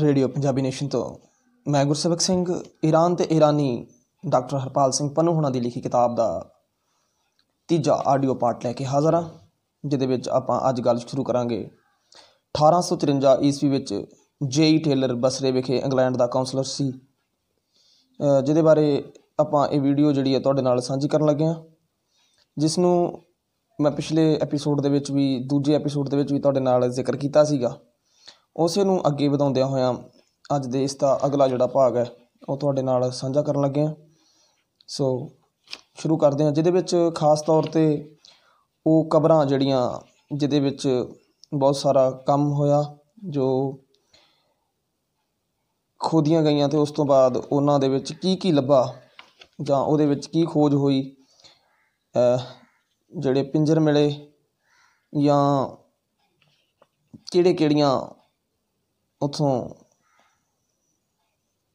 radio Punjabi nation ਤੋਂ ਮੈਂ Gursewak Singh Iran ਤੇ ਈਰਾਨੀ ਡਾਕਟਰ ਹਰਪਾਲ ਸਿੰਘ ਪੰਨੂ ਹੁਣਾਂ ਦੀ ਲਿਖੀ ਕਿਤਾਬ ਦਾ ਤੀਜਾ ਆਡੀਓ ਪਾਰਟ ਲੈ ਕੇ ਹਾਜ਼ਰ ਹਾਂ ਜਿਹਦੇ ਵਿੱਚ ਆਪਾਂ ਅੱਜ ਗੱਲ ਸ਼ੁਰੂ ਕਰਾਂਗੇ 1853 ਈਸਵੀ ਵਿੱਚ ਜੇਈ ਟੇਲਰ ਬਸਰੇ ਵਿਖੇ ਇੰਗਲੈਂਡ ਦਾ ਕਾਉਂਸਲਰ ਸੀ ਜਿਹਦੇ ਬਾਰੇ ਆਪਾਂ ਇਹ ਵੀਡੀਓ ਜਿਹੜੀ ਹੈ ਤੁਹਾਡੇ ਨਾਲ ਸਾਂਝੀ ਕਰਨ ਲੱਗੇ ਹਾਂ ਜਿਸ ਨੂੰ ਮੈਂ ਪਿਛਲੇ ਐਪੀਸੋਡ ਦੇ ਵਿੱਚ ਵੀ ਦੂਜੇ ਐਪੀਸੋਡ ਦੇ ਵਿੱਚ ਵੀ ਤੁਹਾਡੇ ਨਾਲ ਜ਼ਿਕਰ ਕੀਤਾ ਸੀਗਾ ਉਸੇ ਨੂੰ ਅੱਗੇ ਵਧਾਉਂਦਿਆਂ ਹੋਇਆਂ ਅੱਜ ਦੇ ਇਸ ਦਾ ਅਗਲਾ ਜਿਹੜਾ ਭਾਗ ਹੈ ਉਹ ਤੁਹਾਡੇ ਨਾਲ ਸਾਂਝਾ ਕਰਨ ਲੱਗੇ ਹਾਂ ਸੋ ਸ਼ੁਰੂ ਕਰਦੇ ਹਾਂ ਜਿਹਦੇ ਵਿੱਚ ਖਾਸ ਤੌਰ ਤੇ ਉਹ ਕਬਰਾਂ ਜਿਹੜੀਆਂ ਜਿਹਦੇ ਵਿੱਚ ਬਹੁਤ ਸਾਰਾ ਕੰਮ ਹੋਇਆ ਜੋ ਖੋਦੀਆਂ ਗਈਆਂ ਤੇ ਉਸ ਤੋਂ ਬਾਅਦ ਉਹਨਾਂ ਦੇ ਵਿੱਚ ਕੀ ਕੀ ਲੱਭਾ ਜਾਂ ਉਹਦੇ ਵਿੱਚ ਕੀ ਖੋਜ ਹੋਈ ਜਿਹੜੇ ਪਿੰਜਰ ਮਿਲੇ ਜਾਂ ਕਿਹੜੇ ਕਿਹੜੀਆਂ ਉੱਥੋਂ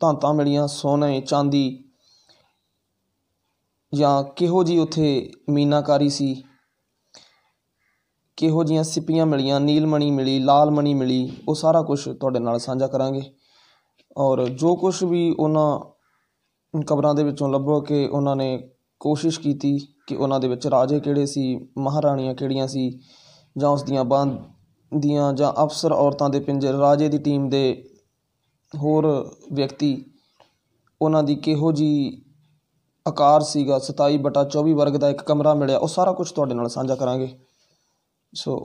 ਧਾਤਾਂ ਮਿਲੀਆਂ ਸੋਨੇ ਚਾਂਦੀ ਜਾਂ ਕਿਹੋ ਜੀ ਉਥੇ ਮੀਨਾਕਾਰੀ ਸੀ ਕਿਹੋ ਜੀਆਂ ਸਿੱਪੀਆਂ ਮਿਲੀਆਂ ਨੀਲਮਣੀ ਮਿਲੀ ਲਾਲਮਣੀ ਮਿਲੀ ਉਹ ਸਾਰਾ ਕੁਝ ਤੁਹਾਡੇ ਨਾਲ ਸਾਂਝਾ ਕਰਾਂਗੇ ਔਰ ਜੋ ਕੁਝ ਵੀ ਉਹਨਾਂ ਕਬਰਾਂ ਦੇ ਵਿੱਚੋਂ ਲੱਭੋ ਕਿ ਉਹਨਾਂ ਨੇ ਕੋਸ਼ਿਸ਼ ਕੀਤੀ ਕਿ ਉਹਨਾਂ ਦੇ ਵਿੱਚ ਰਾਜੇ ਕਿਹੜੇ ਸੀ ਮਹਾਰਾਣੀਆਂ ਕਿਹੜੀਆਂ ਸੀ ਜਾਂ ਉਸ ਦੀਆਂ ਦੀਆਂ ਜਾਂ ਅਫਸਰ ਔਰਤਾਂ ਦੇ ਪਿੰਜਰ ਰਾਜੇ ਦੀ ਟੀਮ ਦੇ ਹੋਰ ਵਿਅਕਤੀ ਉਹਨਾਂ ਦੀ ਕਿਹੋ ਜੀ ਆਕਾਰ ਸੀਗਾ 27 ਬਟਾ 24 ਵਰਗ ਦਾ ਇੱਕ ਕਮਰਾ ਮਿਲਿਆ ਉਹ ਸਾਰਾ ਕੁਝ ਤੁਹਾਡੇ ਨਾਲ ਸਾਂਝਾ ਕਰਾਂਗੇ ਸੋ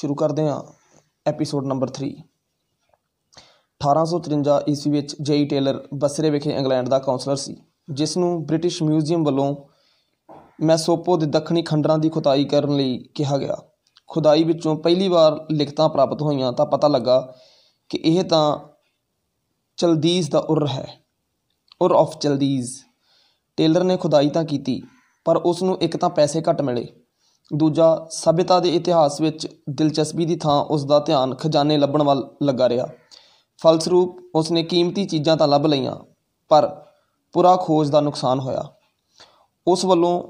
ਸ਼ੁਰੂ ਕਰਦੇ ਹਾਂ ਐਪੀਸੋਡ ਨੰਬਰ 3 1853 ਈਸਵੀ ਵਿੱਚ ਜੇਈ ਟੇਲਰ ਬਸਰੇ ਵਿਖੇ ਇੰਗਲੈਂਡ ਦਾ ਕਾਉਂਸਲਰ ਸੀ ਜਿਸ ਨੂੰ ਬ੍ਰਿਟਿਸ਼ ਮਿਊਜ਼ੀਅਮ ਵੱਲੋਂ ਮੈਸੋਪੋ ਦੇ ਦੱਖਣੀ ਖੰਡਰਾਂ ਦੀ ਖੁਦਾਈ ਕਰਨ ਲਈ ਕਿਹਾ ਗਿਆ ਖੁਦਾਈ ਵਿੱਚੋਂ ਪਹਿਲੀ ਵਾਰ ਲਿਖਤਾਂ ਪ੍ਰਾਪਤ ਹੋਈਆਂ ਤਾਂ ਪਤਾ ਲੱਗਾ ਕਿ ਇਹ ਤਾਂ ਚਲਦੀਜ਼ ਦਾ ਉਰ ਹੈ ਉਰ ਆਫ ਚਲਦੀਜ਼ ਟੇਲਰ ਨੇ ਖੁਦਾਈ ਤਾਂ ਕੀਤੀ ਪਰ ਉਸ ਨੂੰ ਇੱਕ ਤਾਂ ਪੈਸੇ ਘੱਟ ਮਿਲੇ ਦੂਜਾ ਸਭਿਤਾ ਦੇ ਇਤਿਹਾਸ ਵਿੱਚ ਦਿਲਚਸਪੀ ਦੀ ਥਾਂ ਉਸ ਦਾ ਧਿਆਨ ਖਜ਼ਾਨੇ ਲੱਭਣ ਵੱਲ ਲੱਗਾ ਰਿਹਾ ਫਲਸਰੂਪ ਉਸ ਨੇ ਕੀਮਤੀ ਚੀਜ਼ਾਂ ਤਾਂ ਲੱਭ ਲਈਆਂ ਪਰ ਪੂਰਾ ਖੋਜ ਦਾ ਨੁਕਸਾਨ ਹੋਇਆ ਉਸ ਵੱਲੋਂ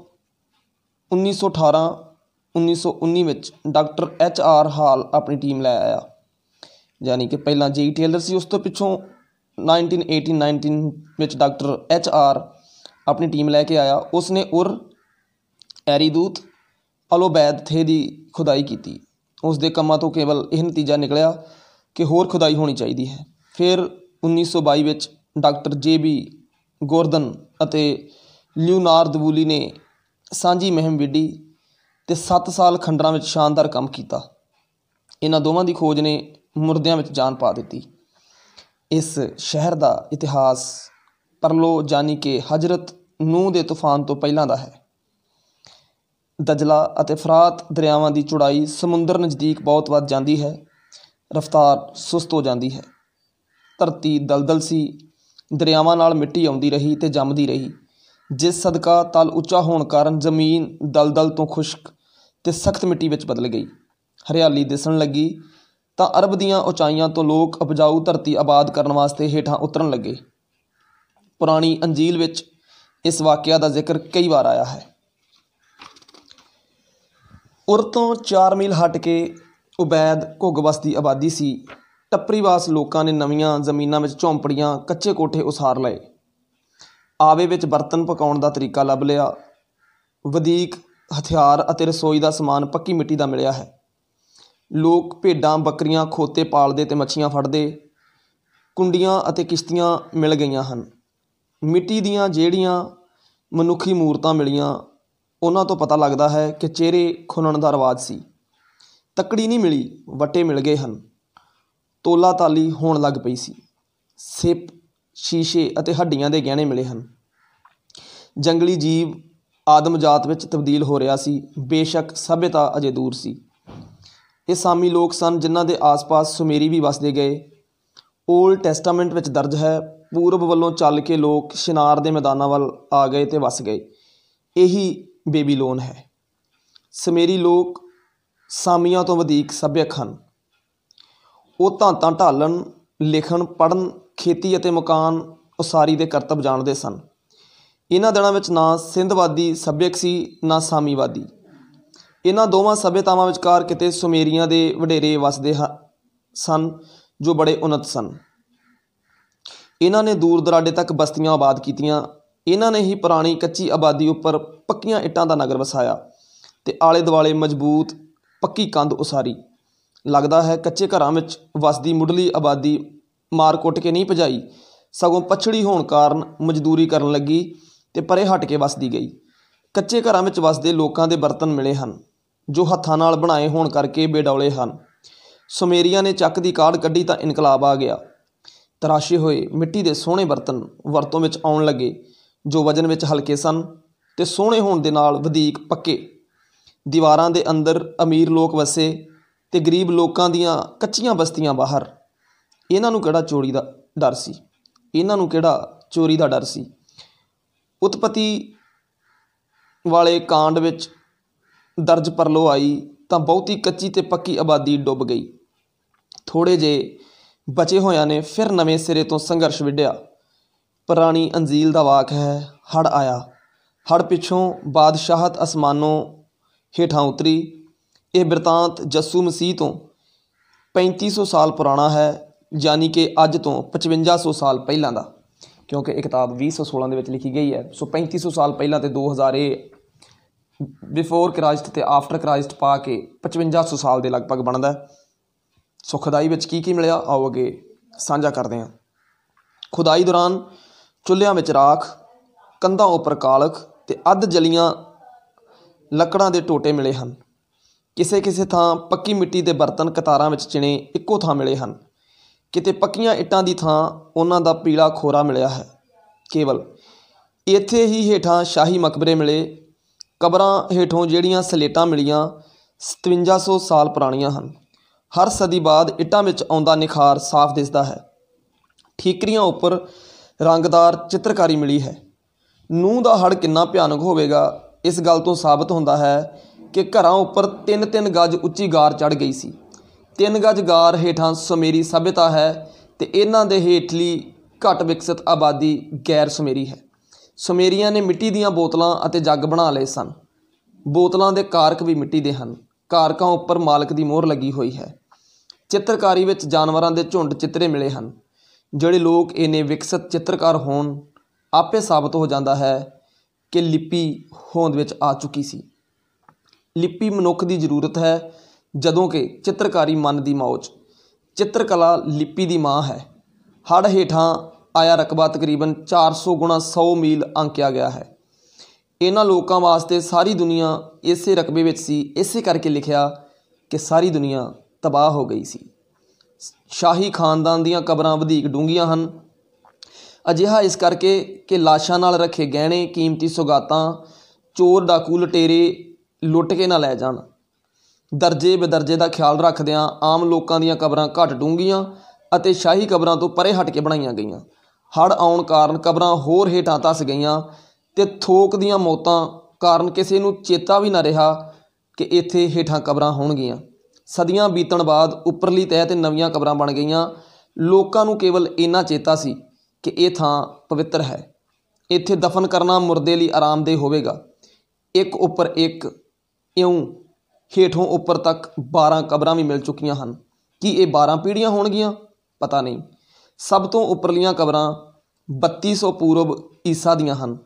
1918 1919 ਵਿੱਚ ਡਾਕਟਰ ਐਚ ਆਰ ਹਾਲ ਆਪਣੀ ਟੀਮ ਲੈ ਆਇਆ ਯਾਨੀ ਕਿ ਪਹਿਲਾਂ ਜੀ ਟੇਲਰ ਸੀ ਉਸ ਤੋਂ ਪਿੱਛੋਂ 1918-19 ਵਿੱਚ ਡਾਕਟਰ ਐਚ ਆਰ ਆਪਣੀ ਟੀਮ ਲੈ ਕੇ ਆਇਆ ਉਸ ਨੇ ਉਰ ਐਰੀਦੂਤ ਅਲੋਬੈਦ ਥੇ ਦੀ ਖੁਦਾਈ ਕੀਤੀ ਉਸ ਦੇ ਕੰਮਾਂ ਤੋਂ ਕੇਵਲ ਇਹ ਨਤੀਜਾ ਨਿਕਲਿਆ ਕਿ ਹੋਰ ਖੁਦਾਈ ਹੋਣੀ ਚਾਹੀਦੀ ਹੈ ਫਿਰ 1922 ਵਿੱਚ ਡਾਕਟਰ ਜੇ ਬੀ ਗੋਰਦਨ ਅਤੇ ਲਿਓਨਾਰਦ ਬੂਲੀ ਨੇ ਸਾਂਝੀ ਮਹਿਮ ਵਿੱਢੀ ਤੇ 7 ਸਾਲ ਖੰਡਰਾਂ ਵਿੱਚ ਸ਼ਾਨਦਾਰ ਕੰਮ ਕੀਤਾ ਇਹਨਾਂ ਦੋਵਾਂ ਦੀ ਖੋਜ ਨੇ ਮੁਰਦਿਆਂ ਵਿੱਚ ਜਾਨ ਪਾ ਦਿੱਤੀ ਇਸ ਸ਼ਹਿਰ ਦਾ ਇਤਿਹਾਸ ਪਰਲੋ ਜਾਨੀ ਕਿ ਹਜ਼ਰਤ ਨੂਹ ਦੇ ਤੂਫਾਨ ਤੋਂ ਪਹਿਲਾਂ ਦਾ ਹੈ ਦਜਲਾ ਅਤੇ ਫਰਾਤ ਦਰਿਆਵਾਂ ਦੀ ਚੌੜਾਈ ਸਮੁੰਦਰ ਨਜ਼ਦੀਕ ਬਹੁਤ ਵੱਧ ਜਾਂਦੀ ਹੈ ਰਫ਼ਤਾਰ ਸੁਸਤ ਹੋ ਜਾਂਦੀ ਹੈ ਧਰਤੀ ਦਲਦਲ ਸੀ ਦਰਿਆਵਾਂ ਨਾਲ ਮਿੱਟੀ ਆਉਂਦੀ ਰਹੀ ਤੇ ਜੰਮਦੀ ਰਹੀ ਜਿਸ ਸਦਕਾ ਤਲ ਉੱਚਾ ਹੋਣ ਕਾਰਨ ਜ਼ਮੀਨ ਦਲਦਲ ਤੋਂ ਖੁਸ਼ਕ ਤੇ ਸਖਤ ਮਿੱਟੀ ਵਿੱਚ ਬਦਲ ਗਈ ਹਰਿਆਲੀ ਦਿਸਣ ਲੱਗੀ ਤਾਂ ਅਰਬ ਦੀਆਂ ਉਚਾਈਆਂ ਤੋਂ ਲੋਕ ਉਪਜਾਊ ਧਰਤੀ ਆਬਾਦ ਕਰਨ ਵਾਸਤੇ ਹੇਠਾਂ ਉਤਰਨ ਲੱਗੇ ਪੁਰਾਣੀ ਅੰਜੀਲ ਵਿੱਚ ਇਸ ਵਾਕਿਆ ਦਾ ਜ਼ਿਕਰ ਕਈ ਵਾਰ ਆਇਆ ਹੈ ਉਰ ਤੋਂ 4 ਮੀਲ ਹਟ ਕੇ ਉਬੈਦ ਘੁਗ ਦੀ ਆਬਾਦੀ ਸੀ ਟੱਪਰੀਵਾਸ ਲੋਕਾਂ ਨੇ ਨਵੀਆਂ ਜ਼ਮੀਨਾਂ ਵਿੱਚ ਝੌਂਪੜੀਆਂ ਕੱਚੇ ਕੋਠੇ ਉਸਾਰ ਲਏ ਆਵੇ ਵਿੱਚ ਬਰਤਨ ਪਕਾਉਣ ਦਾ ਤਰੀਕਾ ਲੱਭ ਲਿਆ ਵਧੀਕ ਹਥਿਆਰ ਅਤੇ ਰਸੋਈ ਦਾ ਸਮਾਨ ਪੱਕੀ ਮਿੱਟੀ ਦਾ ਮਿਲਿਆ ਹੈ ਲੋਕ ਭੇਡਾਂ ਬੱਕਰੀਆਂ ਖੋਤੇ ਪਾਲਦੇ ਤੇ ਮੱਛੀਆਂ ਫੜਦੇ ਕੁੰਡੀਆਂ ਅਤੇ ਕਿਸ਼ਤੀਆਂ ਮਿਲ ਗਈਆਂ ਹਨ ਮਿੱਟੀ ਦੀਆਂ ਜਿਹੜੀਆਂ ਮਨੁੱਖੀ ਮੂਰਤਾਂ ਮਿਲੀਆਂ ਉਹਨਾਂ ਤੋਂ ਪਤਾ ਲੱਗਦਾ ਹੈ ਕਿ ਚਿਹਰੇ ਖੁਨਣ ਦਾ ਰਵਾਜ ਸੀ ਤੱਕੜੀ ਨਹੀਂ ਮਿਲੀ ਵੱਟੇ ਮਿਲ ਗਏ ਹਨ ਤੋਲਾ ਤਾਲੀ ਹੋਣ ਲੱਗ ਪਈ ਸੀ ਸਿਪ ਸ਼ੀਸ਼ੇ ਅਤੇ ਹੱਡੀਆਂ ਦੇ ਗਹਿਣੇ ਮਿਲੇ ਹਨ ਜੰਗਲੀ ਜੀਵ ਆਦਮ ਜਾਤ ਵਿੱਚ ਤਬਦੀਲ ਹੋ ਰਿਹਾ ਸੀ ਬੇਸ਼ੱਕ ਸਭਿਤਾ ਅਜੇ ਦੂਰ ਸੀ ਇਹ ਸਾਮੀ ਲੋਕ ਸਨ ਜਿਨ੍ਹਾਂ ਦੇ ਆਸ-ਪਾਸ ਸੁਮੇਰੀ ਵੀ ਵਸਦੇ ਗਏ 올ਡ ਟੈਸਟਾਮੈਂਟ ਵਿੱਚ ਦਰਜ ਹੈ ਪੂਰਬ ਵੱਲੋਂ ਚੱਲ ਕੇ ਲੋਕ ਸ਼ਿਨਾਰ ਦੇ ਮੈਦਾਨਾਂ ਵੱਲ ਆ ਗਏ ਤੇ ਵਸ ਗਏ ਇਹੀ ਬੇਬੀਲੋਨ ਹੈ ਸਮੇਰੀ ਲੋਕ ਸਾਮੀਆਂ ਤੋਂ ਵਧੇਕ ਸਭਿਅਕ ਹਨ ਉਹ ਤਾਂ ਤਾਂ ਢਾਲਣ ਲਿਖਣ ਪੜਨ ਖੇਤੀ ਅਤੇ ਮਕਾਨ ਉਸਾਰੀ ਦੇ ਕਰਤਬ ਜਾਣਦੇ ਸਨ ਇਹਨਾਂ ਦਿਨਾਂ ਵਿੱਚ ਨਾ ਸਿੰਧਵਾਦੀ ਸੱਭਿਅਕ ਸੀ ਨਾ ਸਾਮੀਵਾਦੀ ਇਹਨਾਂ ਦੋਵਾਂ ਸਭਿਅਤਾਵਾਂ ਵਿਚਕਾਰ ਕਿਤੇ ਸੁਮੇਰੀਆਂ ਦੇ ਵਡੇਰੇ ਵਸਦੇ ਸਨ ਜੋ ਬੜੇ ਉਨਤ ਸਨ ਇਹਨਾਂ ਨੇ ਦੂਰ ਦਰਾਡੇ ਤੱਕ ਬਸਤੀਆਂ ਆਬਾਦ ਕੀਤੀਆਂ ਇਹਨਾਂ ਨੇ ਹੀ ਪੁਰਾਣੀ ਕੱਚੀ ਆਬਾਦੀ ਉੱਪਰ ਪੱਕੀਆਂ ਇੱਟਾਂ ਦਾ ਨਗਰ ਵਸਾਇਆ ਤੇ ਆਲੇ ਦੁਆਲੇ ਮਜ਼ਬੂਤ ਪੱਕੀ ਕੰਧ ਉਸਾਰੀ ਲੱਗਦਾ ਹੈ ਕੱਚੇ ਘਰਾਂ ਵਿੱਚ ਵਸਦੀ ਮੁੱਢਲੀ ਆਬਾਦੀ ਮਾਰ ਕੁੱਟ ਕੇ ਨਹੀਂ ਭਜਾਈ ਸਗੋਂ ਪਛੜੀ ਹੋਣ ਕਾਰਨ ਮਜ਼ਦੂਰੀ ਕਰਨ ਲੱਗੀ ਤੇ ਪਰੇ ਹਟ ਕੇ ਵਸਦੀ ਗਈ ਕੱਚੇ ਘਰਾਂ ਵਿੱਚ ਵਸਦੇ ਲੋਕਾਂ ਦੇ ਬਰਤਨ ਮਿਲੇ ਹਨ ਜੋ ਹੱਥਾਂ ਨਾਲ ਬਣਾਏ ਹੋਣ ਕਰਕੇ ਬੇਡੌਲੇ ਹਨ ਸੁਮੇਰੀਆਂ ਨੇ ਚੱਕ ਦੀ ਕਾਢ ਕੱਢੀ ਤਾਂ ਇਨਕਲਾਬ ਆ ਗਿਆ ਤਰਾਸ਼ੇ ਹੋਏ ਮਿੱਟੀ ਦੇ ਸੋਹਣੇ ਬਰਤਨ ਵਰਤੋਂ ਵਿੱਚ ਆਉਣ ਲੱਗੇ ਜੋ ਵਜਨ ਵਿੱਚ ਹਲਕੇ ਸਨ ਤੇ ਸੋਹਣੇ ਹੋਣ ਦੇ ਨਾਲ ਵਧੇਕ ਪੱਕੇ ਦੀਵਾਰਾਂ ਦੇ ਅੰਦਰ ਅਮੀਰ ਲੋਕ ਵਸੇ ਤੇ ਗਰੀਬ ਲੋਕਾਂ ਦੀਆਂ ਕੱਚੀਆਂ ਬਸਤੀਆਂ ਬਾਹਰ ਇਹਨਾਂ ਨੂੰ ਕਿਹੜਾ ਚੋਰੀ ਦਾ ਡਰ ਸੀ ਇਹਨਾਂ ਨੂੰ ਕਿਹੜਾ ਚੋਰੀ ਦਾ ਡਰ ਸੀ ਉਤਪਤੀ ਵਾਲੇ ਕਾਂਡ ਵਿੱਚ ਦਰਜ ਪਰਲੋ ਆਈ ਤਾਂ ਬਹੁਤੀ ਕੱਚੀ ਤੇ ਪੱਕੀ ਆਬਾਦੀ ਡੁੱਬ ਗਈ ਥੋੜੇ ਜੇ ਬਚੇ ਹੋਿਆਂ ਨੇ ਫਿਰ ਨਵੇਂ ਸਿਰੇ ਤੋਂ ਸੰਘਰਸ਼ ਵਿੱਢਿਆ ਪੁਰਾਣੀ ਅੰਜੀਲ ਦਾ ਵਾਕ ਹੈ ਹੜ ਆਇਆ ਹੜ ਪਿੱਛੋਂ ਬਾਦਸ਼ਾਹਤ ਅਸਮਾਨੋਂ ਹੇਠਾਂ ਉਤਰੀ ਇਹ ਬਿਰਤਾਂਤ ਜੱਸੂ ਮਸੀਹ ਤੋਂ 3500 ਸਾਲ ਪੁਰਾਣਾ ਹੈ ਯਾਨੀ ਕਿ ਅੱਜ ਤੋਂ 5500 ਸਾਲ ਪਹਿਲਾਂ ਦਾ ਕਿਉਂਕਿ ਇਹ ਕਿਤਾਬ 2016 ਦੇ ਵਿੱਚ ਲਿਖੀ ਗਈ ਹੈ ਸੋ 3500 ਸਾਲ ਪਹਿਲਾਂ ਤੇ 2000 ਏ ਬਿਫੋਰ ਕ੍ਰਾਈਸਟ ਤੇ ਆਫਟਰ ਕ੍ਰਾਈਸਟ ਪਾ ਕੇ 5500 ਸਾਲ ਦੇ ਲਗਭਗ ਬਣਦਾ ਸੋ ਖੁਦਾਈ ਵਿੱਚ ਕੀ ਕੀ ਮਿਲਿਆ ਆਓ ਅਗੇ ਸਾਂਝਾ ਕਰਦੇ ਹਾਂ ਖੁਦਾਈ ਦੌਰਾਨ ਚੁੱਲ੍ਹਿਆਂ ਵਿੱਚ ਰਾਖ ਕੰਧਾਂ ਉੱਪਰ ਕਾਲਖ ਤੇ ਅੱਧ ਜਲੀਆਂ ਲੱਕੜਾਂ ਦੇ ਟੋਟੇ ਮਿਲੇ ਹਨ ਕਿਸੇ ਕਿਸੇ ਥਾਂ ਪੱਕੀ ਮਿੱਟੀ ਦੇ ਬਰਤਨ ਕਤਾਰਾਂ ਵਿੱਚ ਚਿਣੇ ਇੱਕੋ ਥਾਂ ਮਿਲੇ ਹਨ ਕਿਤੇ ਪੱਕੀਆਂ ਇੱਟਾਂ ਦੀ ਥਾਂ ਉਹਨਾਂ ਦਾ ਪੀਲਾ ਖੋਰਾ ਮਿਲਿਆ ਹੈ ਕੇਵਲ ਇੱਥੇ ਹੀ ਹੇਠਾਂ ਸ਼ਾਹੀ ਮਕਬਰੇ ਮਿਲੇ ਕਬਰਾਂ ਹੇਠੋਂ ਜਿਹੜੀਆਂ ਸਲੇਟਾਂ ਮਿਲੀਆਂ 5700 ਸਾਲ ਪੁਰਾਣੀਆਂ ਹਨ ਹਰ ਸਦੀ ਬਾਅਦ ਇੱਟਾਂ ਵਿੱਚ ਆਉਂਦਾ ਨਿਖਾਰ ਸਾਫ਼ ਦਿਸਦਾ ਹੈ ਠੀਕਰੀਆਂ ਉੱਪਰ ਰੰਗਦਾਰ ਚਿੱਤਰਕਾਰੀ ਮਿਲੀ ਹੈ ਨੂੰ ਦਾ ਹੜ ਕਿੰਨਾ ਭਿਆਨਕ ਹੋਵੇਗਾ ਇਸ ਗੱਲ ਤੋਂ ਸਾਬਤ ਹੁੰਦਾ ਹੈ ਕਿ ਘਰਾਂ ਉੱਪਰ 3-3 ਗੱਜ ਉੱਚੀ ਗਾਰ ਚੜ ਗਈ ਸੀ ਤਿੰਨ ਗਜ ਗਾਰ ਹੇਠਾਂ ਸੁਮੇਰੀ ਸਭਿਤਾ ਹੈ ਤੇ ਇਹਨਾਂ ਦੇ ਹੇਠਲੀ ਘਟ ਵਿਕਸਿਤ ਆਬਾਦੀ ਗੈਰ ਸੁਮੇਰੀ ਹੈ ਸੁਮੇਰੀਆਂ ਨੇ ਮਿੱਟੀ ਦੀਆਂ ਬੋਤਲਾਂ ਅਤੇ ਜੱਗ ਬਣਾ ਲਏ ਸਨ ਬੋਤਲਾਂ ਦੇ ਕਾਰਕ ਵੀ ਮਿੱਟੀ ਦੇ ਹਨ ਕਾਰਕਾਂ ਉੱਪਰ ਮਾਲਕ ਦੀ ਮੋਹਰ ਲੱਗੀ ਹੋਈ ਹੈ ਚਿੱਤਰਕਾਰੀ ਵਿੱਚ ਜਾਨਵਰਾਂ ਦੇ ਝੁੰਡ ਚਿੱਤਰੇ ਮਿਲੇ ਹਨ ਜਿਹੜੇ ਲੋਕ ਇਹਨੇ ਵਿਕਸਿਤ ਚਿੱਤਰਕਾਰ ਹੋਣ ਆਪੇ ਸਾਬਤ ਹੋ ਜਾਂਦਾ ਹੈ ਕਿ ਲਿਪੀ ਹੋਂਦ ਵਿੱਚ ਆ ਚੁੱਕੀ ਸੀ ਲਿਪੀ ਮਨੁੱਖ ਦੀ ਜ਼ਰੂਰਤ ਹੈ ਜਦੋਂ ਕਿ ਚਿੱਤਰਕਾਰੀ ਮਨ ਦੀ ਮੌਜ ਚਿੱਤਰਕਲਾ ਲਿਪੀ ਦੀ ਮਾਂ ਹੈ ਹੜ ਹੇਠਾਂ ਆਇਆ ਰਕਬਾ ਤਕਰੀਬਨ 400 ਗੁਣਾ 100 ਮੀਲ ਅੰਕਿਆ ਗਿਆ ਹੈ ਇਹਨਾਂ ਲੋਕਾਂ ਵਾਸਤੇ ਸਾਰੀ ਦੁਨੀਆ ਇਸੇ ਰਕਬੇ ਵਿੱਚ ਸੀ ਇਸੇ ਕਰਕੇ ਲਿਖਿਆ ਕਿ ਸਾਰੀ ਦੁਨੀਆ ਤਬਾਹ ਹੋ ਗਈ ਸੀ ਸ਼ਾਹੀ ਖਾਨਦਾਨ ਦੀਆਂ ਕਬਰਾਂ ਵਧੇਕ ਡੂੰਘੀਆਂ ਹਨ ਅਜਿਹਾ ਇਸ ਕਰਕੇ ਕਿ ਲਾਸ਼ਾਂ ਨਾਲ ਰੱਖੇ ਗਹਿਣੇ ਕੀਮਤੀ ਸੁਗਾਤਾਂ ਚੋਰ ਡਾਕੂ ਲਟੇਰੇ ਲੁੱਟ ਕੇ ਨਾ ਲੈ ਜਾਣ ਦਰਜੇ ਬਦਰਜੇ ਦਾ ਖਿਆਲ ਰੱਖਦਿਆਂ ਆਮ ਲੋਕਾਂ ਦੀਆਂ ਕਬਰਾਂ ਘੱਟ ਡੂੰਗੀਆਂ ਅਤੇ ਸ਼ਾਹੀ ਕਬਰਾਂ ਤੋਂ ਪਰੇ ਹਟ ਕੇ ਬਣਾਈਆਂ ਗਈਆਂ ਹੜ ਆਉਣ ਕਾਰਨ ਕਬਰਾਂ ਹੋਰ ਹੇਠਾਂ ਤਸ ਗਈਆਂ ਤੇ ਥੋਕ ਦੀਆਂ ਮੌਤਾਂ ਕਾਰਨ ਕਿਸੇ ਨੂੰ ਚੇਤਾ ਵੀ ਨਾ ਰਿਹਾ ਕਿ ਇੱਥੇ ਹੇਠਾਂ ਕਬਰਾਂ ਹੋਣਗੀਆਂ ਸਦੀਆਂ ਬੀਤਣ ਬਾਅਦ ਉੱਪਰਲੀ ਤਹਿ ਤੇ ਨਵੀਆਂ ਕਬਰਾਂ ਬਣ ਗਈਆਂ ਲੋਕਾਂ ਨੂੰ ਕੇਵਲ ਇੰਨਾ ਚੇਤਾ ਸੀ ਕਿ ਇਹ ਥਾਂ ਪਵਿੱਤਰ ਹੈ ਇੱਥੇ ਦਫ਼ਨ ਕਰਨਾ ਮੁਰਦੇ ਲਈ ਆਰਾਮਦੇਹ ਹੋਵੇਗਾ ਇੱਕ ਉੱਪਰ ਇੱਕ ਇਉਂ ਹੇਠੋਂ ਉੱਪਰ ਤੱਕ 12 ਕਬਰਾਂ ਵੀ ਮਿਲ ਚੁੱਕੀਆਂ ਹਨ ਕੀ ਇਹ 12 ਪੀੜ੍ਹੀਆਂ ਹੋਣਗੀਆਂ ਪਤਾ ਨਹੀਂ ਸਭ ਤੋਂ ਉੱਪਰਲੀਆਂ ਕਬਰਾਂ 3200 ਪੂਰਬ ਈਸਾ ਦੀਆਂ ਹਨ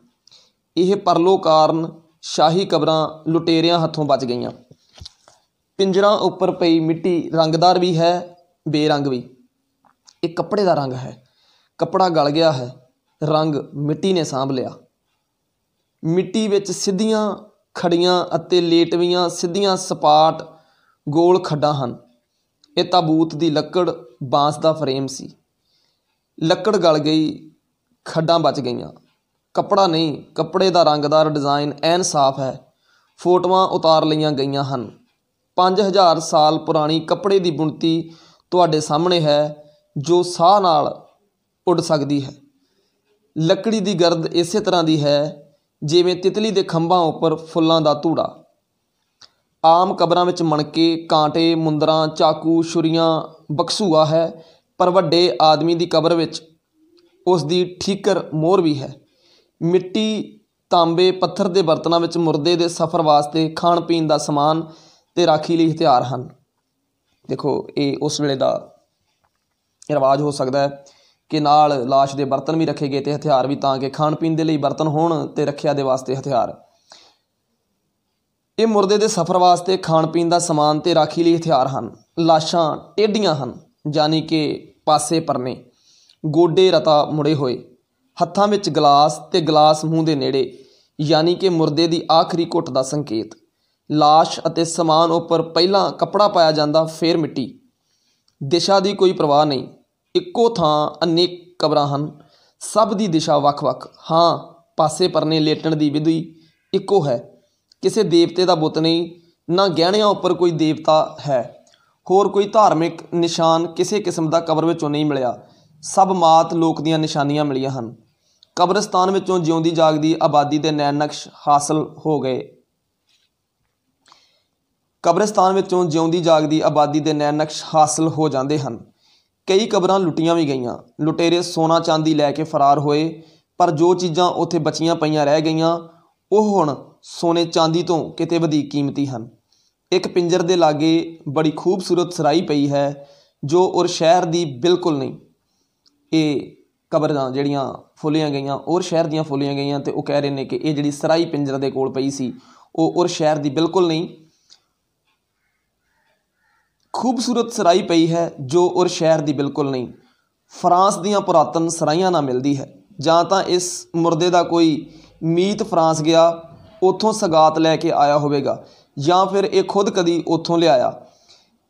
ਇਹ ਪਰਲੋ ਕਾਰਨ ਸ਼ਾਹੀ ਕਬਰਾਂ ਲੁਟੇਰਿਆਂ ਹੱਥੋਂ ਬਚ ਗਈਆਂ ਪਿੰਜਰਾਂ ਉੱਪਰ ਪਈ ਮਿੱਟੀ ਰੰਗਦਾਰ ਵੀ ਹੈ ਬੇਰੰਗ ਵੀ ਇਹ ਕੱਪੜੇ ਦਾ ਰੰਗ ਹੈ ਕੱਪੜਾ ਗਲ ਗਿਆ ਹੈ ਰੰਗ ਮਿੱਟੀ ਨੇ ਸਾਂਭ ਲਿਆ ਮਿੱਟੀ ਵਿੱਚ ਸਿੱਧੀਆਂ ਖੜੀਆਂ ਅਤੇ ਲੇਟਵੀਆਂ ਸਿੱਧੀਆਂ ਸਪਾਟ ਗੋਲ ਖੱਡਾਂ ਹਨ ਇਹ ਤਾਬੂਤ ਦੀ ਲੱਕੜ ਬਾਂਸ ਦਾ ਫਰੇਮ ਸੀ ਲੱਕੜ ਗਲ ਗਈ ਖੱਡਾਂ ਬਚ ਗਈਆਂ ਕੱਪੜਾ ਨਹੀਂ ਕੱਪੜੇ ਦਾ ਰੰਗਦਾਰ ਡਿਜ਼ਾਈਨ ਐਨ ਸਾਫ਼ ਹੈ ਫੋਟੋਆਂ ਉਤਾਰ ਲਈਆਂ ਗਈਆਂ ਹਨ 5000 ਸਾਲ ਪੁਰਾਣੀ ਕੱਪੜੇ ਦੀ ਬੁਣਤੀ ਤੁਹਾਡੇ ਸਾਹਮਣੇ ਹੈ ਜੋ ਸਾਹ ਨਾਲ ਉੱਡ ਸਕਦੀ ਹੈ ਲੱਕੜੀ ਦੀ ਗਰਦ ਇਸੇ ਤਰ੍ਹਾਂ ਦੀ ਹੈ ਜਿਵੇਂ ਤਿਤਲੀ ਦੇ ਖੰਭਾਂ ਉੱਪਰ ਫੁੱਲਾਂ ਦਾ ਧੂੜਾ ਆਮ ਕਬਰਾਂ ਵਿੱਚ ਮਣਕੇ ਕਾਂਟੇ ਮੁੰਦਰਾਂ ਚਾਕੂ ਛੁਰੀਆਂ ਬਕਸੂਆ ਹੈ ਪਰ ਵੱਡੇ ਆਦਮੀ ਦੀ ਕਬਰ ਵਿੱਚ ਉਸ ਦੀ ਠੀਕਰ ਮੋਹਰ ਵੀ ਹੈ ਮਿੱਟੀ ਤਾਂਬੇ ਪੱਥਰ ਦੇ ਬਰਤਨਾਂ ਵਿੱਚ ਮੁਰਦੇ ਦੇ ਸਫਰ ਵਾਸਤੇ ਖਾਣ ਪੀਣ ਦਾ ਸਮਾਨ ਤੇ ਰਾਖੀ ਲਈ ਹਥਿਆਰ ਹਨ ਦੇਖੋ ਇਹ ਉਸ ਵੇਲੇ ਦਾ ਰਿਵਾਜ ਹੋ ਸਕਦਾ ਹੈ ਕਿ ਨਾਲ লাশ ਦੇ ਬਰਤਨ ਵੀ ਰੱਖੇ ਗਏ ਤੇ ਹਥਿਆਰ ਵੀ ਤਾਂ ਕਿ ਖਾਣ ਪੀਣ ਦੇ ਲਈ ਬਰਤਨ ਹੋਣ ਤੇ ਰੱਖਿਆ ਦੇ ਵਾਸਤੇ ਹਥਿਆਰ ਇਹ ਮੁਰਦੇ ਦੇ ਸਫਰ ਵਾਸਤੇ ਖਾਣ ਪੀਣ ਦਾ ਸਮਾਨ ਤੇ ਰਾਖੀ ਲਈ ਹਥਿਆਰ ਹਨ ਲਾਸ਼ਾਂ ਟੇਡੀਆਂ ਹਨ ਯਾਨੀ ਕਿ ਪਾਸੇ ਪਰਨੇ ਗੋਡੇ ਰਤਾ ਮੁੜੇ ਹੋਏ ਹੱਥਾਂ ਵਿੱਚ ਗਲਾਸ ਤੇ ਗਲਾਸ ਮੂੰਹ ਦੇ ਨੇੜੇ ਯਾਨੀ ਕਿ ਮੁਰਦੇ ਦੀ ਆਖਰੀ ਘੁੱਟ ਦਾ ਸੰਕੇਤ লাশ ਅਤੇ ਸਮਾਨ ਉੱਪਰ ਪਹਿਲਾਂ ਕੱਪੜਾ ਪਾਇਆ ਜਾਂਦਾ ਫਿਰ ਮਿੱਟੀ ਦਿਸ਼ਾ ਦੀ ਕੋਈ ਪਰਵਾਹ ਨਹੀਂ ਇੱਕੋ ਥਾਂ ਅਨੇਕ ਕਬਰਾਂ ਹਨ ਸਭ ਦੀ ਦਿਸ਼ਾ ਵੱਖ-ਵੱਖ ਹਾਂ ਪਾਸੇ ਪਰਨੇ ਲੇਟਣ ਦੀ ਵਿਧੀ ਇੱਕੋ ਹੈ ਕਿਸੇ ਦੇਵਤੇ ਦਾ ਬੁੱਤ ਨਹੀਂ ਨਾ ਗਹਿਣਿਆਂ ਉੱਪਰ ਕੋਈ ਦੇਵਤਾ ਹੈ ਹੋਰ ਕੋਈ ਧਾਰਮਿਕ ਨਿਸ਼ਾਨ ਕਿਸੇ ਕਿਸਮ ਦਾ ਕਬਰ ਵਿੱਚੋਂ ਨਹੀਂ ਮਿਲਿਆ ਸਭ ਮਾਤ ਲੋਕ ਦੀਆਂ ਨਿਸ਼ਾਨੀਆਂ ਮਿਲੀਆਂ ਹਨ ਕਬਰਸਤਾਨ ਵਿੱਚੋਂ ਜਿਉਂਦੀ ਜਾਗਦੀ ਆਬਾਦੀ ਦੇ ਨੈਣ ਨਕਸ਼ ਹਾਸਲ ਹੋ ਗਏ ਕਬਰਸਤਾਨ ਵਿੱਚੋਂ ਜਿਉਂਦੀ ਜਾਗਦੀ ਆਬਾਦੀ ਦੇ ਨੈਣ ਨਕਸ਼ ਹਾਸਲ ਹੋ ਜਾਂਦੇ ਹਨ ਕਈ ਕਬਰਾਂ ਲੁੱਟੀਆਂ ਵੀ ਗਈਆਂ ਲੁਟੇਰੇ ਸੋਨਾ ਚਾਂਦੀ ਲੈ ਕੇ ਫਰਾਰ ਹੋਏ ਪਰ ਜੋ ਚੀਜ਼ਾਂ ਉੱਥੇ ਬਚੀਆਂ ਪਈਆਂ ਰਹਿ ਗਈਆਂ ਉਹ ਹੁਣ ਸੋਨੇ ਚਾਂਦੀ ਤੋਂ ਕਿਤੇ ਵਧੇਰੇ ਕੀਮਤੀ ਹਨ ਇੱਕ ਪਿੰਜਰ ਦੇ ਲਾਗੇ ਬੜੀ ਖੂਬਸੂਰਤ ਸਰਾਈ ਪਈ ਹੈ ਜੋ ਔਰ ਸ਼ਹਿਰ ਦੀ ਬਿਲਕੁਲ ਨਹੀਂ ਇਹ ਕਬਰਾਂ ਜਿਹੜੀਆਂ ਫੁੱਲੀਆਂ ਗਈਆਂ ਔਰ ਸ਼ਹਿਰ ਦੀਆਂ ਫੁੱਲੀਆਂ ਗਈਆਂ ਤੇ ਉਹ ਕਹਿ ਰਹੇ ਨੇ ਕਿ ਇਹ ਜਿਹੜੀ ਸਰਾਈ ਪਿੰਜਰ ਦੇ ਕੋਲ ਪਈ ਸੀ ਉਹ ਔਰ ਸ਼ਹਿਰ ਦੀ ਬਿਲਕੁਲ ਨਹੀਂ ਖੂਬਸੂਰਤ ਸਰਾਈ ਪਈ ਹੈ ਜੋ ਔਰ ਸ਼ਹਿਰ ਦੀ ਬਿਲਕੁਲ ਨਹੀਂ ਫਰਾਂਸ ਦੀਆਂ ਪੁਰਾਤਨ ਸਰਾਈਆਂ ਨਾਲ ਮਿਲਦੀ ਹੈ ਜਾਂ ਤਾਂ ਇਸ ਮੁਰਦੇ ਦਾ ਕੋਈ ਮੀਤ ਫਰਾਂਸ ਗਿਆ ਉੱਥੋਂ ਸਗਾਤ ਲੈ ਕੇ ਆਇਆ ਹੋਵੇਗਾ ਜਾਂ ਫਿਰ ਇਹ ਖੁਦ ਕਦੀ ਉੱਥੋਂ ਲਿਆਇਆ